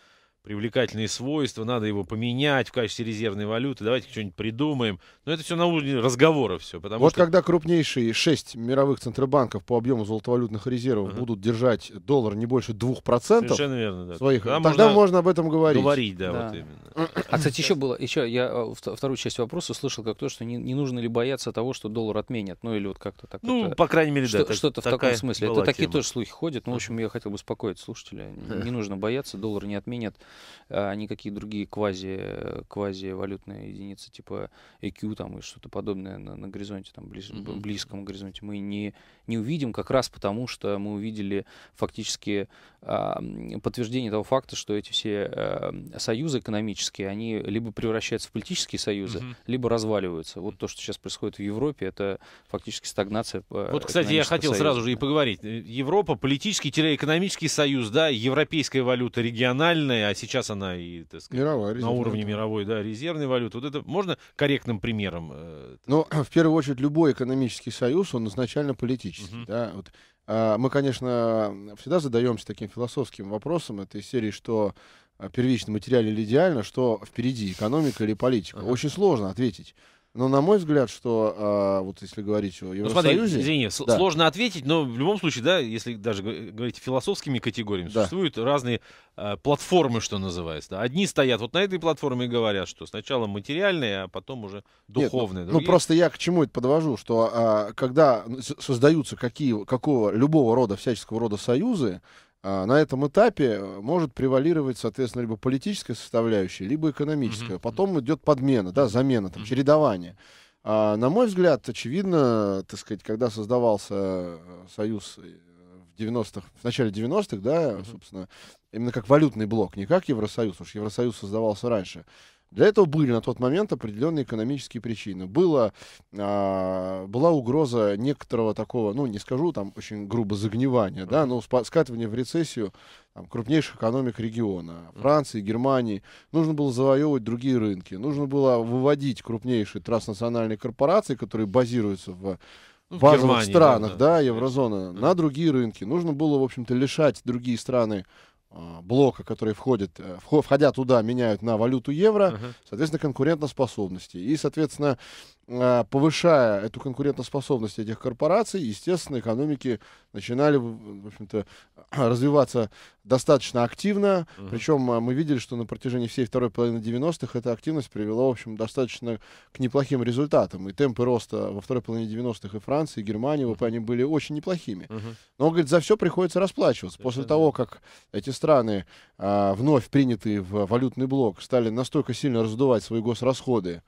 привлекательные свойства, надо его поменять в качестве резервной валюты, давайте что-нибудь придумаем. Но это все на уровне разговора все. Потому вот что... когда крупнейшие шесть мировых центробанков по объему золотовалютных резервов ага. будут держать доллар не больше 2% Совершенно верно, да. своих, тогда, тогда можно, можно об этом говорить. Говорить, да, да. вот именно. А, кстати, еще было, еще я э, вторую часть вопроса услышал как то, что не, не нужно ли бояться того, что доллар отменят, ну или вот как-то так. Ну, вот, по крайней мере, что, да. Что-то в таком смысле. Это такие тоже слухи ходят, но, в общем, я хотел бы успокоить слушателя. Не нужно бояться, доллар не отменят а, а никакие другие квази, э, квази-валютные единицы типа EQ там и что-то подобное на, на горизонте, там, близ, mm-hmm. близком горизонте, мы не, не увидим как раз потому, что мы увидели фактически а, подтверждение того факта, что эти все а, союзы экономические, они либо превращаются в политические союзы, mm-hmm. либо разваливаются. Вот то, что сейчас происходит в Европе, это фактически стагнация. Э, вот, кстати, я хотел союза. сразу же и поговорить. Европа, политический-экономический союз, да, европейская валюта региональная, а сейчас она и, так сказать, Мировая на уровне мировой, да, резервной валюты. Вот это можно корректным примером? Э, ну, в первую очередь, любой экономический союз, он изначально политический, Uh -huh. да, вот а, мы, конечно, всегда задаемся таким философским вопросом этой серии, что э, первично материально или идеально, что впереди, экономика или политика. Очень сложно ответить. Но на мой взгляд, что а, вот если говорить о Евросоюзе... Ну, смотри, извини, да. сложно ответить, но в любом случае, да, если даже говорить философскими категориями, да. существуют разные а, платформы, что называется. Да. Одни стоят вот на этой платформе и говорят, что сначала материальные, а потом уже духовные. Нет, ну, ну, просто я к чему это подвожу, что а, когда ну, создаются какие, какого, любого рода, всяческого рода союзы, а, на этом этапе э, может превалировать, соответственно, либо политическая составляющая, либо экономическая. Mm-hmm. Потом идет подмена, да, замена, там, mm-hmm. чередование. А, на мой взгляд, очевидно, так сказать, когда создавался э, союз э, в 90-х, в начале 90-х, да, mm-hmm. собственно, именно как валютный блок, не как Евросоюз, уж Евросоюз создавался раньше, для этого были на тот момент определенные экономические причины. Было, а, была угроза некоторого такого, ну, не скажу там очень грубо загнивания, да, но скатывания в рецессию там, крупнейших экономик региона, Франции, Германии. Нужно было завоевывать другие рынки, нужно было выводить крупнейшие транснациональные корпорации, которые базируются в ну, базовых Германии, странах, да, да, да еврозона, да. на другие рынки. Нужно было, в общем-то, лишать другие страны а, блока, которые входят, э, входя туда, меняют на валюту евро, uh-huh. соответственно, конкурентоспособности. И, соответственно, а, повышая эту конкурентоспособность этих корпораций, естественно, экономики начинали, в общем-то, развиваться достаточно активно. Uh-huh. Причем а, мы видели, что на протяжении всей второй половины 90-х эта активность привела, в общем, достаточно к неплохим результатам. И темпы роста во второй половине 90-х и Франции, и Германии, ВП, uh-huh. они были очень неплохими. Uh-huh. Но, говорит, за все приходится расплачиваться. После uh-huh. того, как эти страны, а, вновь принятые в валютный блок, стали настолько сильно раздувать свои госрасходы,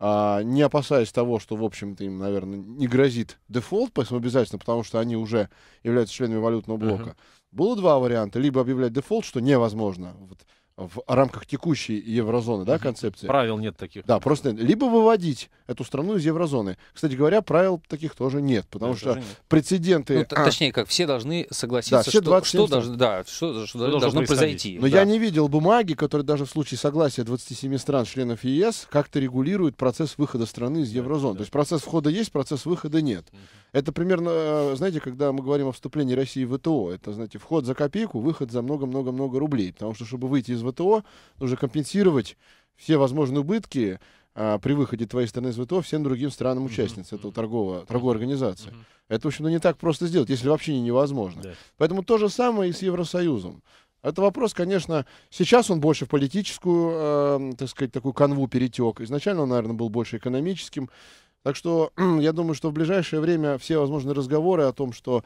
а, не опасаясь того, что, в общем-то, им, наверное, не грозит дефолт поэтому обязательно, потому что они уже являются членами валютного блока. Uh-huh. Было два варианта. Либо объявлять дефолт, что невозможно. Вот в рамках текущей еврозоны, да, концепции. Правил нет таких. Да, просто либо выводить эту страну из еврозоны. Кстати говоря, правил таких тоже нет, потому да, что нет. прецеденты. Ну, а... Точнее, как все должны согласиться, да, все 27 что, что, да, что, что должно, должно произойти. Но да. я не видел бумаги, которые даже в случае согласия 27 стран членов ЕС как-то регулируют процесс выхода страны из еврозоны. Да, То есть процесс входа есть, процесс выхода нет. Угу. Это примерно, э, знаете, когда мы говорим о вступлении России в ВТО, это, знаете, вход за копейку, выход за много-много-много рублей, потому что чтобы выйти из ВТО, нужно компенсировать все возможные убытки а, при выходе твоей страны из ВТО всем другим странам-участниц этого торгового, торговой организации. Это, в общем, то ну, не так просто сделать, если вообще невозможно. Поэтому то же самое и с Евросоюзом. Это вопрос, конечно, сейчас он больше в политическую, э, так сказать, такую канву перетек. Изначально он, наверное, был больше экономическим. Так что я думаю, что в ближайшее время все возможные разговоры о том, что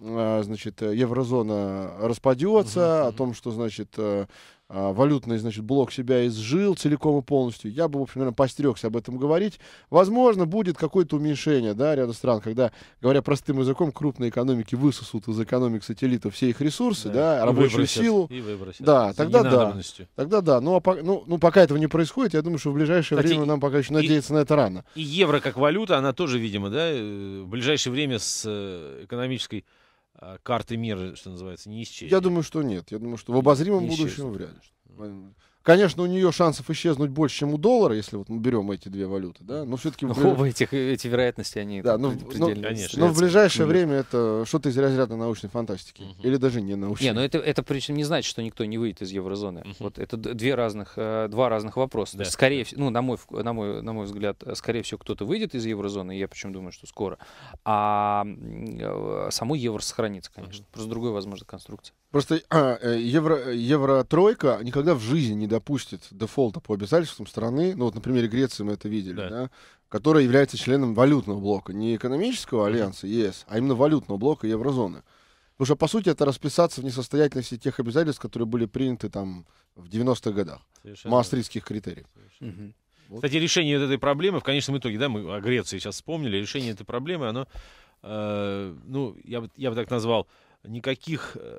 а, значит, еврозона распадется, угу, о том, что, значит, э, а, валютный, значит, блок себя изжил целиком и полностью. Я бы, в общем, наверное, постерегся об этом говорить. Возможно, будет какое-то уменьшение, да, ряда стран, когда, говоря простым языком, крупные экономики высосут из экономик сателлитов все их ресурсы, да, да рабочую выбросят, силу. И выбросят. Да, тогда да. Тогда да. Ну, а по, ну, ну, пока этого не происходит, я думаю, что в ближайшее Кстати, время нам пока еще и, надеяться на это рано. И евро как валюта, она тоже, видимо, да, э, в ближайшее время с э, экономической а, карты мира, что называется, не исчезнет. Я думаю, что нет. Я думаю, что в обозримом будущем вряд ли. Конечно, у нее шансов исчезнуть больше, чем у доллара, если вот мы берем эти две валюты, да, но все-таки... Оба этих, эти вероятности, они да, ну, ну, но, но, конечно, но в ближайшее время это что-то из разряда научной фантастики. Угу. Или даже не научной. Не, но ну это, это причем не значит, что никто не выйдет из еврозоны. Угу. Вот это две разных, э, два разных вопроса. Да. Скорее всего, ну, на мой, на, мой, на мой взгляд, скорее всего, кто-то выйдет из еврозоны, я почему думаю, что скоро. А э, само евро сохранится, конечно. Угу. Просто другой возможная конструкция. Просто а, э, евро, евро-тройка никогда в жизни не допустит дефолта по обязательствам страны, ну вот на примере Греции мы это видели, да. Да, которая является членом валютного блока, не экономического альянса ЕС, а именно валютного блока еврозоны. Потому что, по сути, это расписаться в несостоятельности тех обязательств, которые были приняты там в 90-х годах. Совершенно Маастрихтских критериев. Угу. Вот. Кстати, решение этой проблемы, в конечном итоге, да, мы о Греции сейчас вспомнили, решение этой проблемы, оно, э, ну, я бы, я бы так назвал, никаких... Э,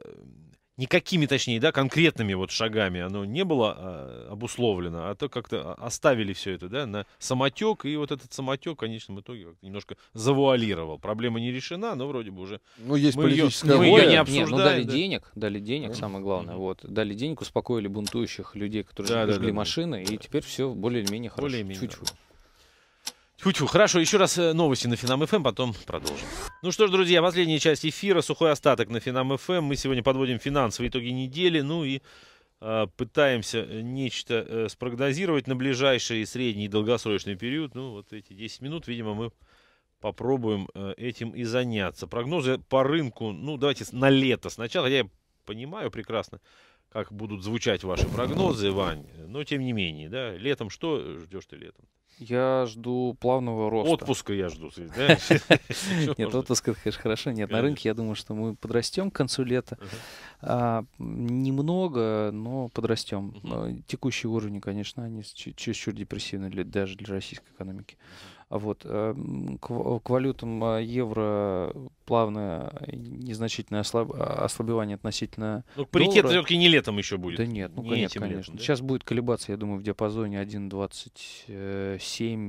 никакими, точнее, да, конкретными вот шагами оно не было а, обусловлено, а то как-то а, оставили все это, да, на самотек, и вот этот самотек в конечном итоге немножко завуалировал. Проблема не решена, но вроде бы уже... Ну, есть мы политическая ее, воля. Мы ее не обсуждаем. Нет, ну, дали да. денег, дали денег, да. самое главное, вот. Дали денег, успокоили бунтующих людей, которые да, жгли да, да, машины, да. и теперь все более-менее хорошо. Более-менее. Чуть-чуть. Тьфу-тьфу, хорошо, еще раз э, новости на Финам ФМ, эм, потом продолжим. Ну что ж, друзья, последняя часть эфира, сухой остаток на Финам ФМ. Эм. Мы сегодня подводим финансовые итоги недели, ну и э, пытаемся э, нечто э, спрогнозировать на ближайший средний и долгосрочный период. Ну вот эти 10 минут, видимо, мы попробуем э, этим и заняться. Прогнозы по рынку, ну давайте на лето сначала, я понимаю прекрасно, как будут звучать ваши прогнозы, Вань. Но тем не менее, да, летом что ждешь ты летом? Я жду плавного роста. Отпуска я жду. Нет, отпуска, конечно, хорошо. Нет, на рынке я думаю, что мы подрастем к концу лета. А, немного, но подрастем. Э, Текущие уровни, конечно, они чересчур депрессивны даже для российской экономики. Вот. Эм, к, к валютам э, евро плавное незначительное ослаб, а, ослабевание относительно Ну, паритет все-таки не летом еще будет. Да нет, ну не нет, конечно. Летом, да? Сейчас будет колебаться, я думаю, в диапазоне 1,27, э,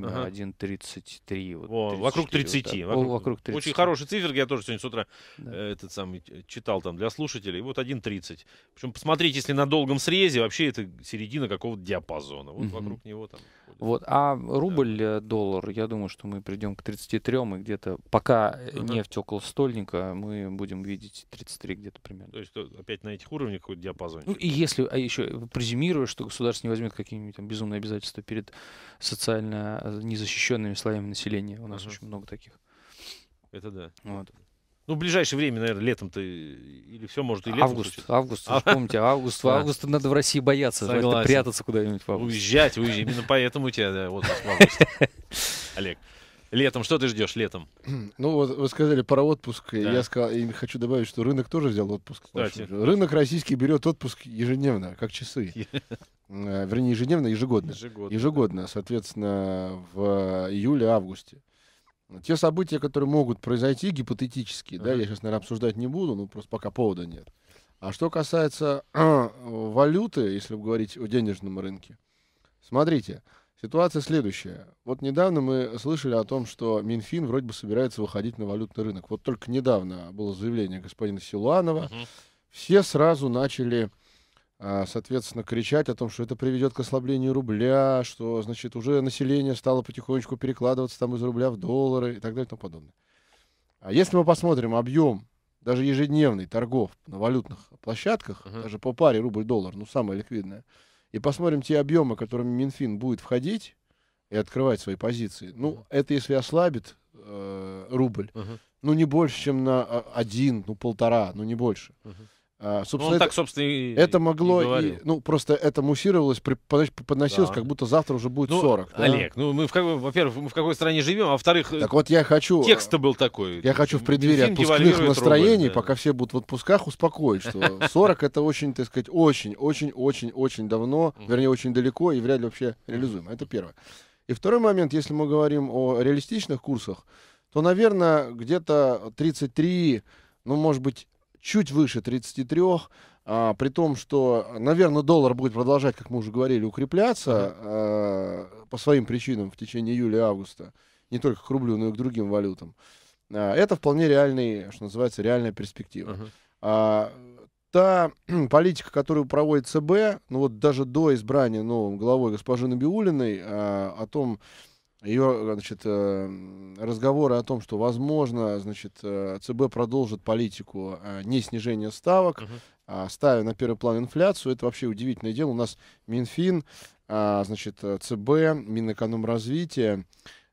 ага. 1,33. Вот, О, 34, вокруг 30. Вот вокруг, О, вокруг 30. Очень хорошие циферки, я тоже сегодня с утра да. Э, этот самый читал там для слушателей. Вот 1,30. Причем посмотрите, если на долгом срезе, вообще это середина какого-то диапазона. Вот угу. вокруг него там. Вот. А рубль-доллар, я думаю, думаю, что мы придем к 33, и где-то, пока uh-huh. нефть около стольника, мы будем видеть 33 где-то примерно. То есть э, опять на этих уровнях какой-то диапазон? Ну и если, а еще презюмирую, что государство не возьмет какие-нибудь там безумные обязательства перед социально э, незащищенными слоями населения. У нас uh-huh. очень много таких. Это да. Вот. Это да. Ну, в ближайшее время, наверное, летом-то э, или все может и летом. Август, случится. август, а? помните, август, а. августа надо в России бояться, Согласен. прятаться куда-нибудь в август. Уезжать, уезжать, именно поэтому у тебя да, отпуск в августе. Олег. Летом, что ты ждешь летом? Ну, вот вы сказали про отпуск. Да. Я сказал, и хочу добавить, что рынок тоже взял отпуск. Кстати. Рынок российский берет отпуск ежедневно, как часы. Э, вернее, ежедневно, ежегодно. Ежегодно. Ежегодно, соответственно, в июле-августе те события, которые могут произойти гипотетически, uh-huh. да, я сейчас, наверное, обсуждать не буду, ну просто пока повода нет. А что касается э, валюты, если говорить о денежном рынке, смотрите, ситуация следующая. Вот недавно мы слышали о том, что Минфин вроде бы собирается выходить на валютный рынок. Вот только недавно было заявление господина Силуанова. Uh-huh. Все сразу начали а, соответственно, кричать о том, что это приведет к ослаблению рубля, что, значит, уже население стало потихонечку перекладываться там из рубля в доллары и так далее и тому подобное. А если мы посмотрим объем даже ежедневный торгов на валютных площадках, uh-huh. даже по паре рубль-доллар, ну, самое ликвидное, и посмотрим те объемы, которыми Минфин будет входить и открывать свои позиции, ну, uh-huh. это если ослабит э, рубль, uh-huh. ну, не больше, чем на а, один, ну, полтора, ну, не больше. Uh-huh. А, собственно, ну, это, так, собственно, и, это могло, и и, ну просто это муссировалось, подносилось, да. как будто завтра уже будет ну, 40. Да? Олег, ну мы, в, во-первых, мы в какой стране живем, а во-вторых, так вот я хочу, текст был такой. Я хочу в преддверии отпускных настроений, рубль, да. пока все будут в отпусках, успокоить, что 40 это очень, так сказать, очень, очень, очень, очень давно, вернее очень далеко и вряд ли вообще реализуемо. Это первое. И второй момент, если мы говорим о реалистичных курсах, то, наверное, где-то 33, ну может быть чуть выше 33, а, при том, что, наверное, доллар будет продолжать, как мы уже говорили, укрепляться а, по своим причинам в течение июля августа, не только к рублю, но и к другим валютам. А, это вполне реальный, что называется, реальная перспектива. А, та политика, которую проводит ЦБ, ну вот даже до избрания новым главой госпожи Набиулиной, а, о том, ее значит, эм, разговоры о том, что, возможно, значит, э, ЦБ продолжит политику э, не снижения ставок, uh ставя на первый план инфляцию, это вообще удивительное дело. У нас Минфин, а, значит, э, ЦБ, Минэкономразвитие,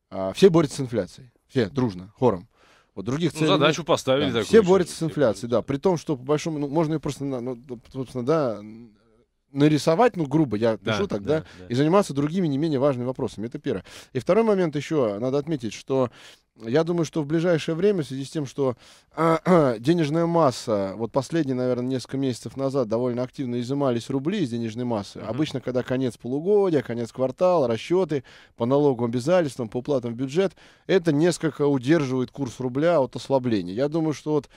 а, все борются с инфляцией, все дружно, хором. Вот других ну, целей. Ну, задачу нет. поставили да, Все борются с инфляцией, да. При том, что по большому, ну, можно ее просто, ну, собственно, да, нарисовать, ну, грубо, я да, пишу тогда, да, да. и заниматься другими не менее важными вопросами. Это первое. И второй момент еще, надо отметить, что я думаю, что в ближайшее время, в связи с тем, что денежная масса, вот последние, наверное, несколько месяцев назад довольно активно изымались рубли из денежной массы. Uh-huh. Обычно, когда конец полугодия, конец квартала, расчеты по налоговым обязательствам, по уплатам в бюджет, это несколько удерживает курс рубля от ослабления. Я думаю, что вот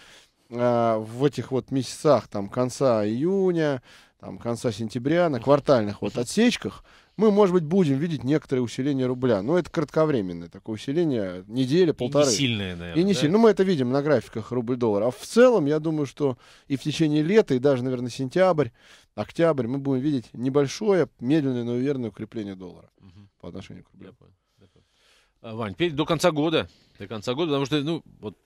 а, в этих вот месяцах, там, конца июня, там, конца сентября, на квартальных вот отсечках, мы, может быть, будем видеть некоторое усиление рубля. Но это кратковременное такое усиление, неделя, полторы. И не сильное, наверное. И не да? сильное. Ну, мы это видим на графиках рубль-доллар. А в целом, я думаю, что и в течение лета, и даже, наверное, сентябрь, октябрь, мы будем видеть небольшое, медленное, но верное укрепление доллара угу. по отношению к рублю. Я понял. А, Вань, теперь до конца года. До конца года, потому что, ну, вот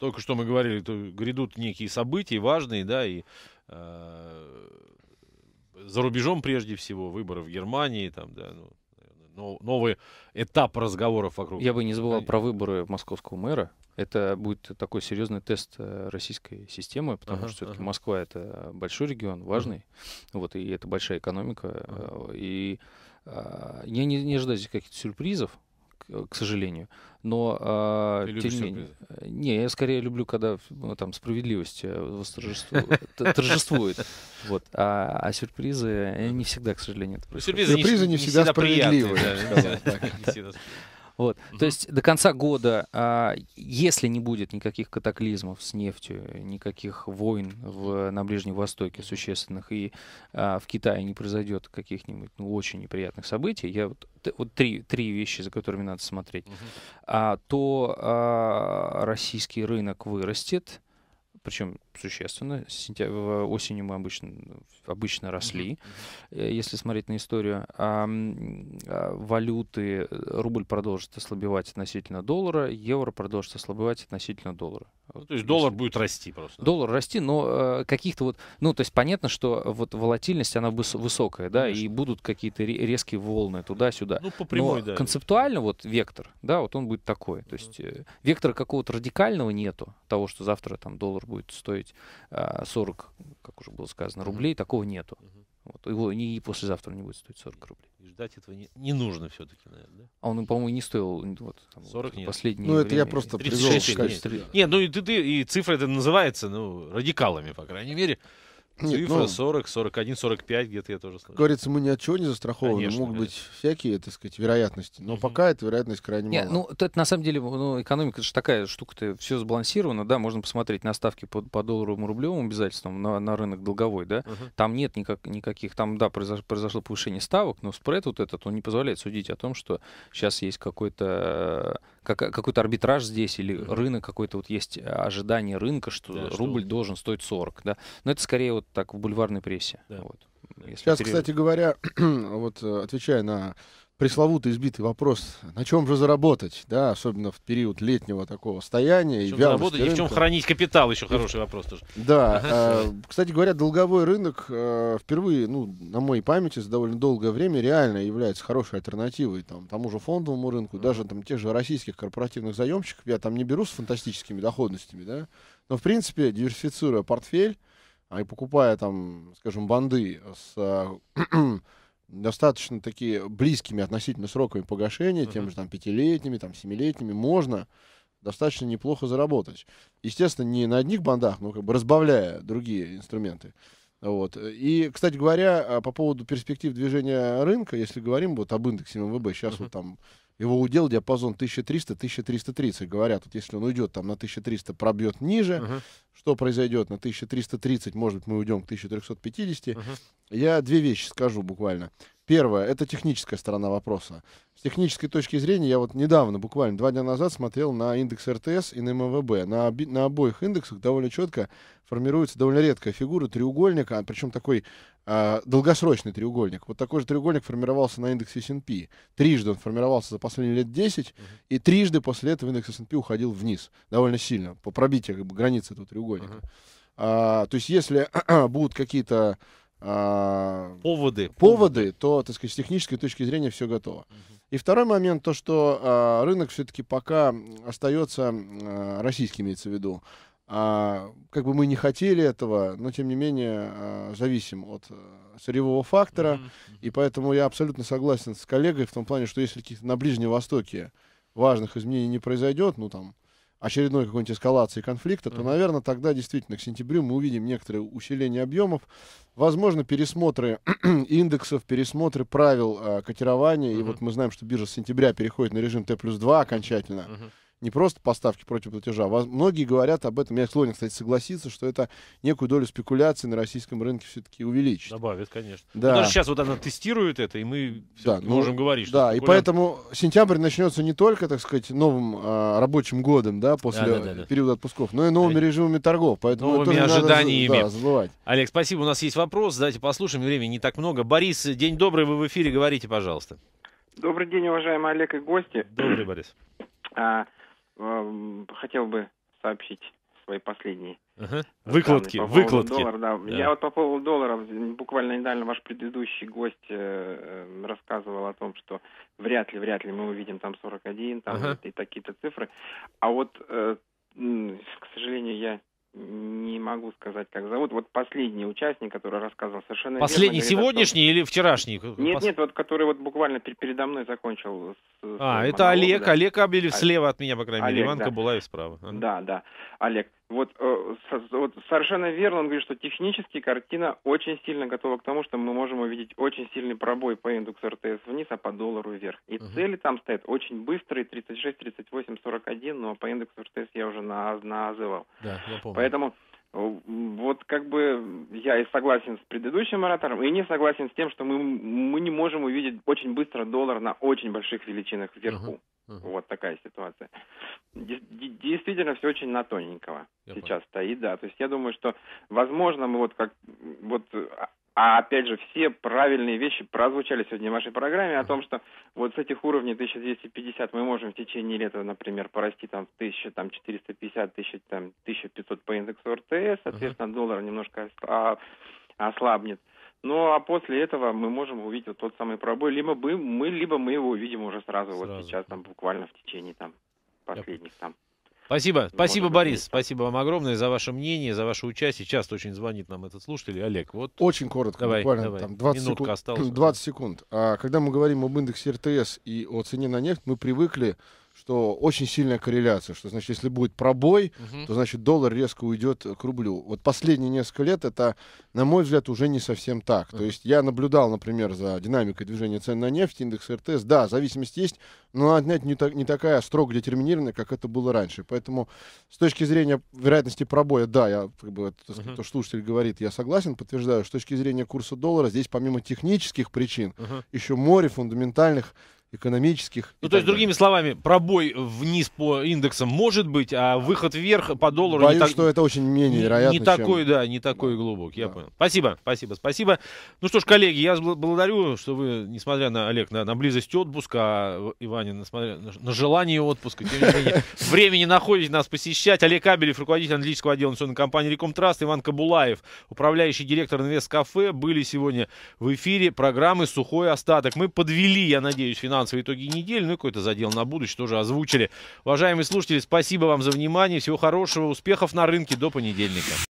только что мы говорили, то грядут некие события важные, да, и а, за рубежом прежде всего, выборы в Германии, там, да, ну, новый этап разговоров вокруг. Я бы не забывал про выборы московского мэра. Это будет такой серьезный тест э, российской системы, потому ага, что все-таки ага. Москва это большой регион, важный, ага. вот и это большая экономика. Ага. Э, и а, я не, не ожидаю здесь каких-то сюрпризов, Э, к сожалению. Но а, Ты тем не менее. Э, не, я скорее люблю, когда ну, там справедливость э, торжествует. Вот. А, а сюрпризы не всегда, к сожалению, это Сюрпризы, сюрпризы не, не всегда, всегда справедливые. Да, да, Вот. Угу. То есть до конца года, а, если не будет никаких катаклизмов с нефтью, никаких войн в, на Ближнем Востоке существенных, и а, в Китае не произойдет каких-нибудь ну, очень неприятных событий, я вот, вот три, три вещи, за которыми надо смотреть, угу. а, то а, российский рынок вырастет, причем существенно. Сентя... Осенью мы обычно, обычно росли, mm-hmm. если смотреть на историю. А, а валюты, э, рубль продолжит ослабевать относительно доллара, евро продолжит ослабевать относительно доллара. Ну, то есть доллар если... будет расти просто. Доллар расти, но э, каких-то вот, ну то есть понятно, что вот волатильность она выс- высокая, да, Конечно. и будут какие-то резкие волны туда-сюда. Ну по прямой, но да. Концептуально вот вектор, да, вот он будет такой. То есть э, вектора какого-то радикального нету того, что завтра там доллар будет стоить 40, а, как уже было сказано, рублей, такого нету. Вот, его и послезавтра не будет стоить 40 рублей. И ждать этого не, не нужно все-таки, наверное, да? А он, по-моему, не стоил вот, там, 40 вот, последний. Ну, это я просто привел. Нет. нет, ну и ты, ты, и цифра это называется, ну, радикалами, по крайней мере. Нет, Цифра ну, 40, 41, 45 где-то я тоже слышал. говорится, мы ни от чего не застрахованы. Конечно, Могут конечно. быть всякие, так сказать, вероятности. Но mm-hmm. пока эта вероятность крайне Нет, мала. Ну, это на самом деле, ну, экономика же такая штука-то, все сбалансировано. Да, можно посмотреть на ставки по, по долларовым рублевым обязательствам на, на рынок долговой, да. Uh-huh. Там нет никак, никаких, там, да, произошло, произошло повышение ставок, но спред вот этот, он не позволяет судить о том, что сейчас есть какой-то как, какой-то арбитраж здесь или рынок какой-то, вот есть э, ожидание рынка, что да, рубль что... должен стоить 40, да. Но это скорее вот так в бульварной прессе. Да. Вот, Сейчас, кстати говоря, вот э, отвечая на пресловутый избитый вопрос, на чем же заработать, да, особенно в период летнего такого стояния. и заработать и в чем хранить капитал, еще хороший вопрос тоже. Да, э, кстати говоря, долговой рынок э, впервые, ну, на моей памяти, за довольно долгое время реально является хорошей альтернативой там, тому же фондовому рынку, ага. даже там тех же российских корпоративных заемщиков, я там не беру с фантастическими доходностями, да, но, в принципе, диверсифицируя портфель, а и покупая там, скажем, банды с э, достаточно такие близкими относительно сроками погашения, тем же там пятилетними, там семилетними, можно достаточно неплохо заработать. Естественно, не на одних бандах, но как бы разбавляя другие инструменты. Вот. И, кстати говоря, а, по поводу перспектив движения рынка, если говорим вот об индексе МВБ, сейчас uh-huh. вот там его удел диапазон 1300-1330. Говорят, вот если он уйдет там на 1300, пробьет ниже, uh -huh. что произойдет на 1330, может быть, мы уйдем к 1350. Uh -huh. Я две вещи скажу буквально. Первое, это техническая сторона вопроса. С технической точки зрения, я вот недавно, буквально два дня назад, смотрел на индекс РТС и на МВБ. На, на обоих индексах довольно четко формируется довольно редкая фигура треугольника, причем такой а, долгосрочный треугольник. Вот такой же треугольник формировался на индексе S&P. Трижды он формировался за последние лет 10, uh-huh. и трижды после этого индекс S&P уходил вниз довольно сильно, по пробитию как бы, границы этого треугольника. Uh-huh. А, то есть если будут какие-то а, поводы, поводы, то, так сказать, с технической точки зрения все готово. Uh-huh. И второй момент, то что а, рынок все-таки пока остается, а, российский имеется в виду, а, как бы мы не хотели этого, но тем не менее а, зависим от э, сырьевого фактора. И поэтому я абсолютно согласен с коллегой в том плане, что если на Ближнем Востоке важных изменений не произойдет, ну там очередной какой-нибудь эскалации конфликта, то, наверное, тогда действительно к сентябрю мы увидим некоторое усиление объемов, возможно, пересмотры индексов, пересмотры правил э, котирования. Mm-hmm. И вот мы знаем, что биржа с сентября переходит на режим Т плюс 2 окончательно. Mm-hmm не просто поставки против платежа. Во, многие говорят об этом. Я склонен, кстати, согласиться, что это некую долю спекуляции на российском рынке все-таки увеличит. Добавит, конечно. Да. Потому ну, что сейчас вот она тестирует это, и мы да, ну, можем говорить, что Да, спекулянт... и поэтому сентябрь начнется не только, так сказать, новым а, рабочим годом, да, после да, да, да, периода отпусков, но и новыми да. режимами торгов. Поэтому новыми ожиданиями. Надо, да, забывать. Олег, спасибо. У нас есть вопрос. Давайте послушаем. Времени не так много. Борис, день добрый. Вы в эфире. Говорите, пожалуйста. Добрый день, уважаемый Олег и гости. Добрый, Борис. А, хотел бы сообщить свои последние. Ага. Выкладки, по выкладки. Доллара, да. Да. Я вот по поводу доллара, буквально недавно ваш предыдущий гость э, э, рассказывал о том, что вряд ли, вряд ли мы увидим там 41, там ага. и такие-то цифры. А вот, э, к сожалению, я не могу сказать, как зовут. Вот последний участник, который рассказывал совершенно Последний верно, сегодняшний или вчерашний? Нет, Пос... нет, вот который вот буквально передо мной закончил. С, а, это монолога, Олег. Да. Олег Абелев слева от меня, по крайней мере. Иван да. Кабулаев справа. Да, да. Олег. Вот, э, вот совершенно верно он говорит, что технически картина очень сильно готова к тому, что мы можем увидеть очень сильный пробой по индексу РТС вниз, а по доллару вверх. И угу. цели там стоят очень быстрые, 36, 38, 41, но по индексу РТС я уже на, называл. Да, я помню. Поэтому вот как бы я и согласен с предыдущим оратором, и не согласен с тем, что мы, мы не можем увидеть очень быстро доллар на очень больших величинах вверху. Uh-huh. Uh-huh. Вот такая ситуация. действительно, все очень на тоненького я сейчас понял. стоит, да. То есть я думаю, что, возможно, мы вот как вот а, а опять же, все правильные вещи прозвучали сегодня в вашей программе о том, что вот с этих уровней 1250 мы можем в течение лета, например, порасти там 1450, 1000, там, 1500 по индексу РТС, соответственно, доллар немножко а, ослабнет. Ну а после этого мы можем увидеть вот тот самый пробой, либо мы, либо мы его увидим уже сразу, сразу. вот сейчас, там буквально в течение там последних там Спасибо, спасибо, Может, Борис. Спасибо вам огромное за ваше мнение, за ваше участие. Часто очень звонит нам этот слушатель. Олег, вот. Очень коротко, давай, буквально давай. там 20 Минутка секунд. Осталось. 20 секунд. А, когда мы говорим об индексе РТС и о цене на нефть, мы привыкли что очень сильная корреляция, что значит, если будет пробой, угу. то значит доллар резко уйдет к рублю. Вот последние несколько лет это, на мой взгляд, уже не совсем так. Угу. То есть я наблюдал, например, за динамикой движения цен на нефть, индекс РТС, да, зависимость есть, но она не, так, не такая строго детерминированная, как это было раньше. Поэтому с точки зрения вероятности пробоя, да, я как бы это, угу. то, что слушатель говорит, я согласен, подтверждаю. С точки зрения курса доллара здесь помимо технических причин угу. еще море фундаментальных экономических. Ну, то есть, другими словами, пробой вниз по индексам может быть, а выход вверх по доллару... Боюсь, не так... что это очень менее вероятно. Не, такой, чем... да, не такой глубокий, я понял. Спасибо, спасибо, спасибо. Ну что ж, коллеги, я благодарю, что вы, несмотря на, Олег, на, на близость отпуска, а Иванин, несмотря на, на желание отпуска, тем не менее, времени находите нас посещать. Олег Кабелев, руководитель аналитического отдела национальной компании Рекомтраст, Иван Кабулаев, управляющий директор Инвест-кафе, были сегодня в эфире программы «Сухой остаток». Мы подвели, я надеюсь, финансовый финансовые итоги недели, ну и какой-то задел на будущее тоже озвучили. Уважаемые слушатели, спасибо вам за внимание, всего хорошего, успехов на рынке, до понедельника.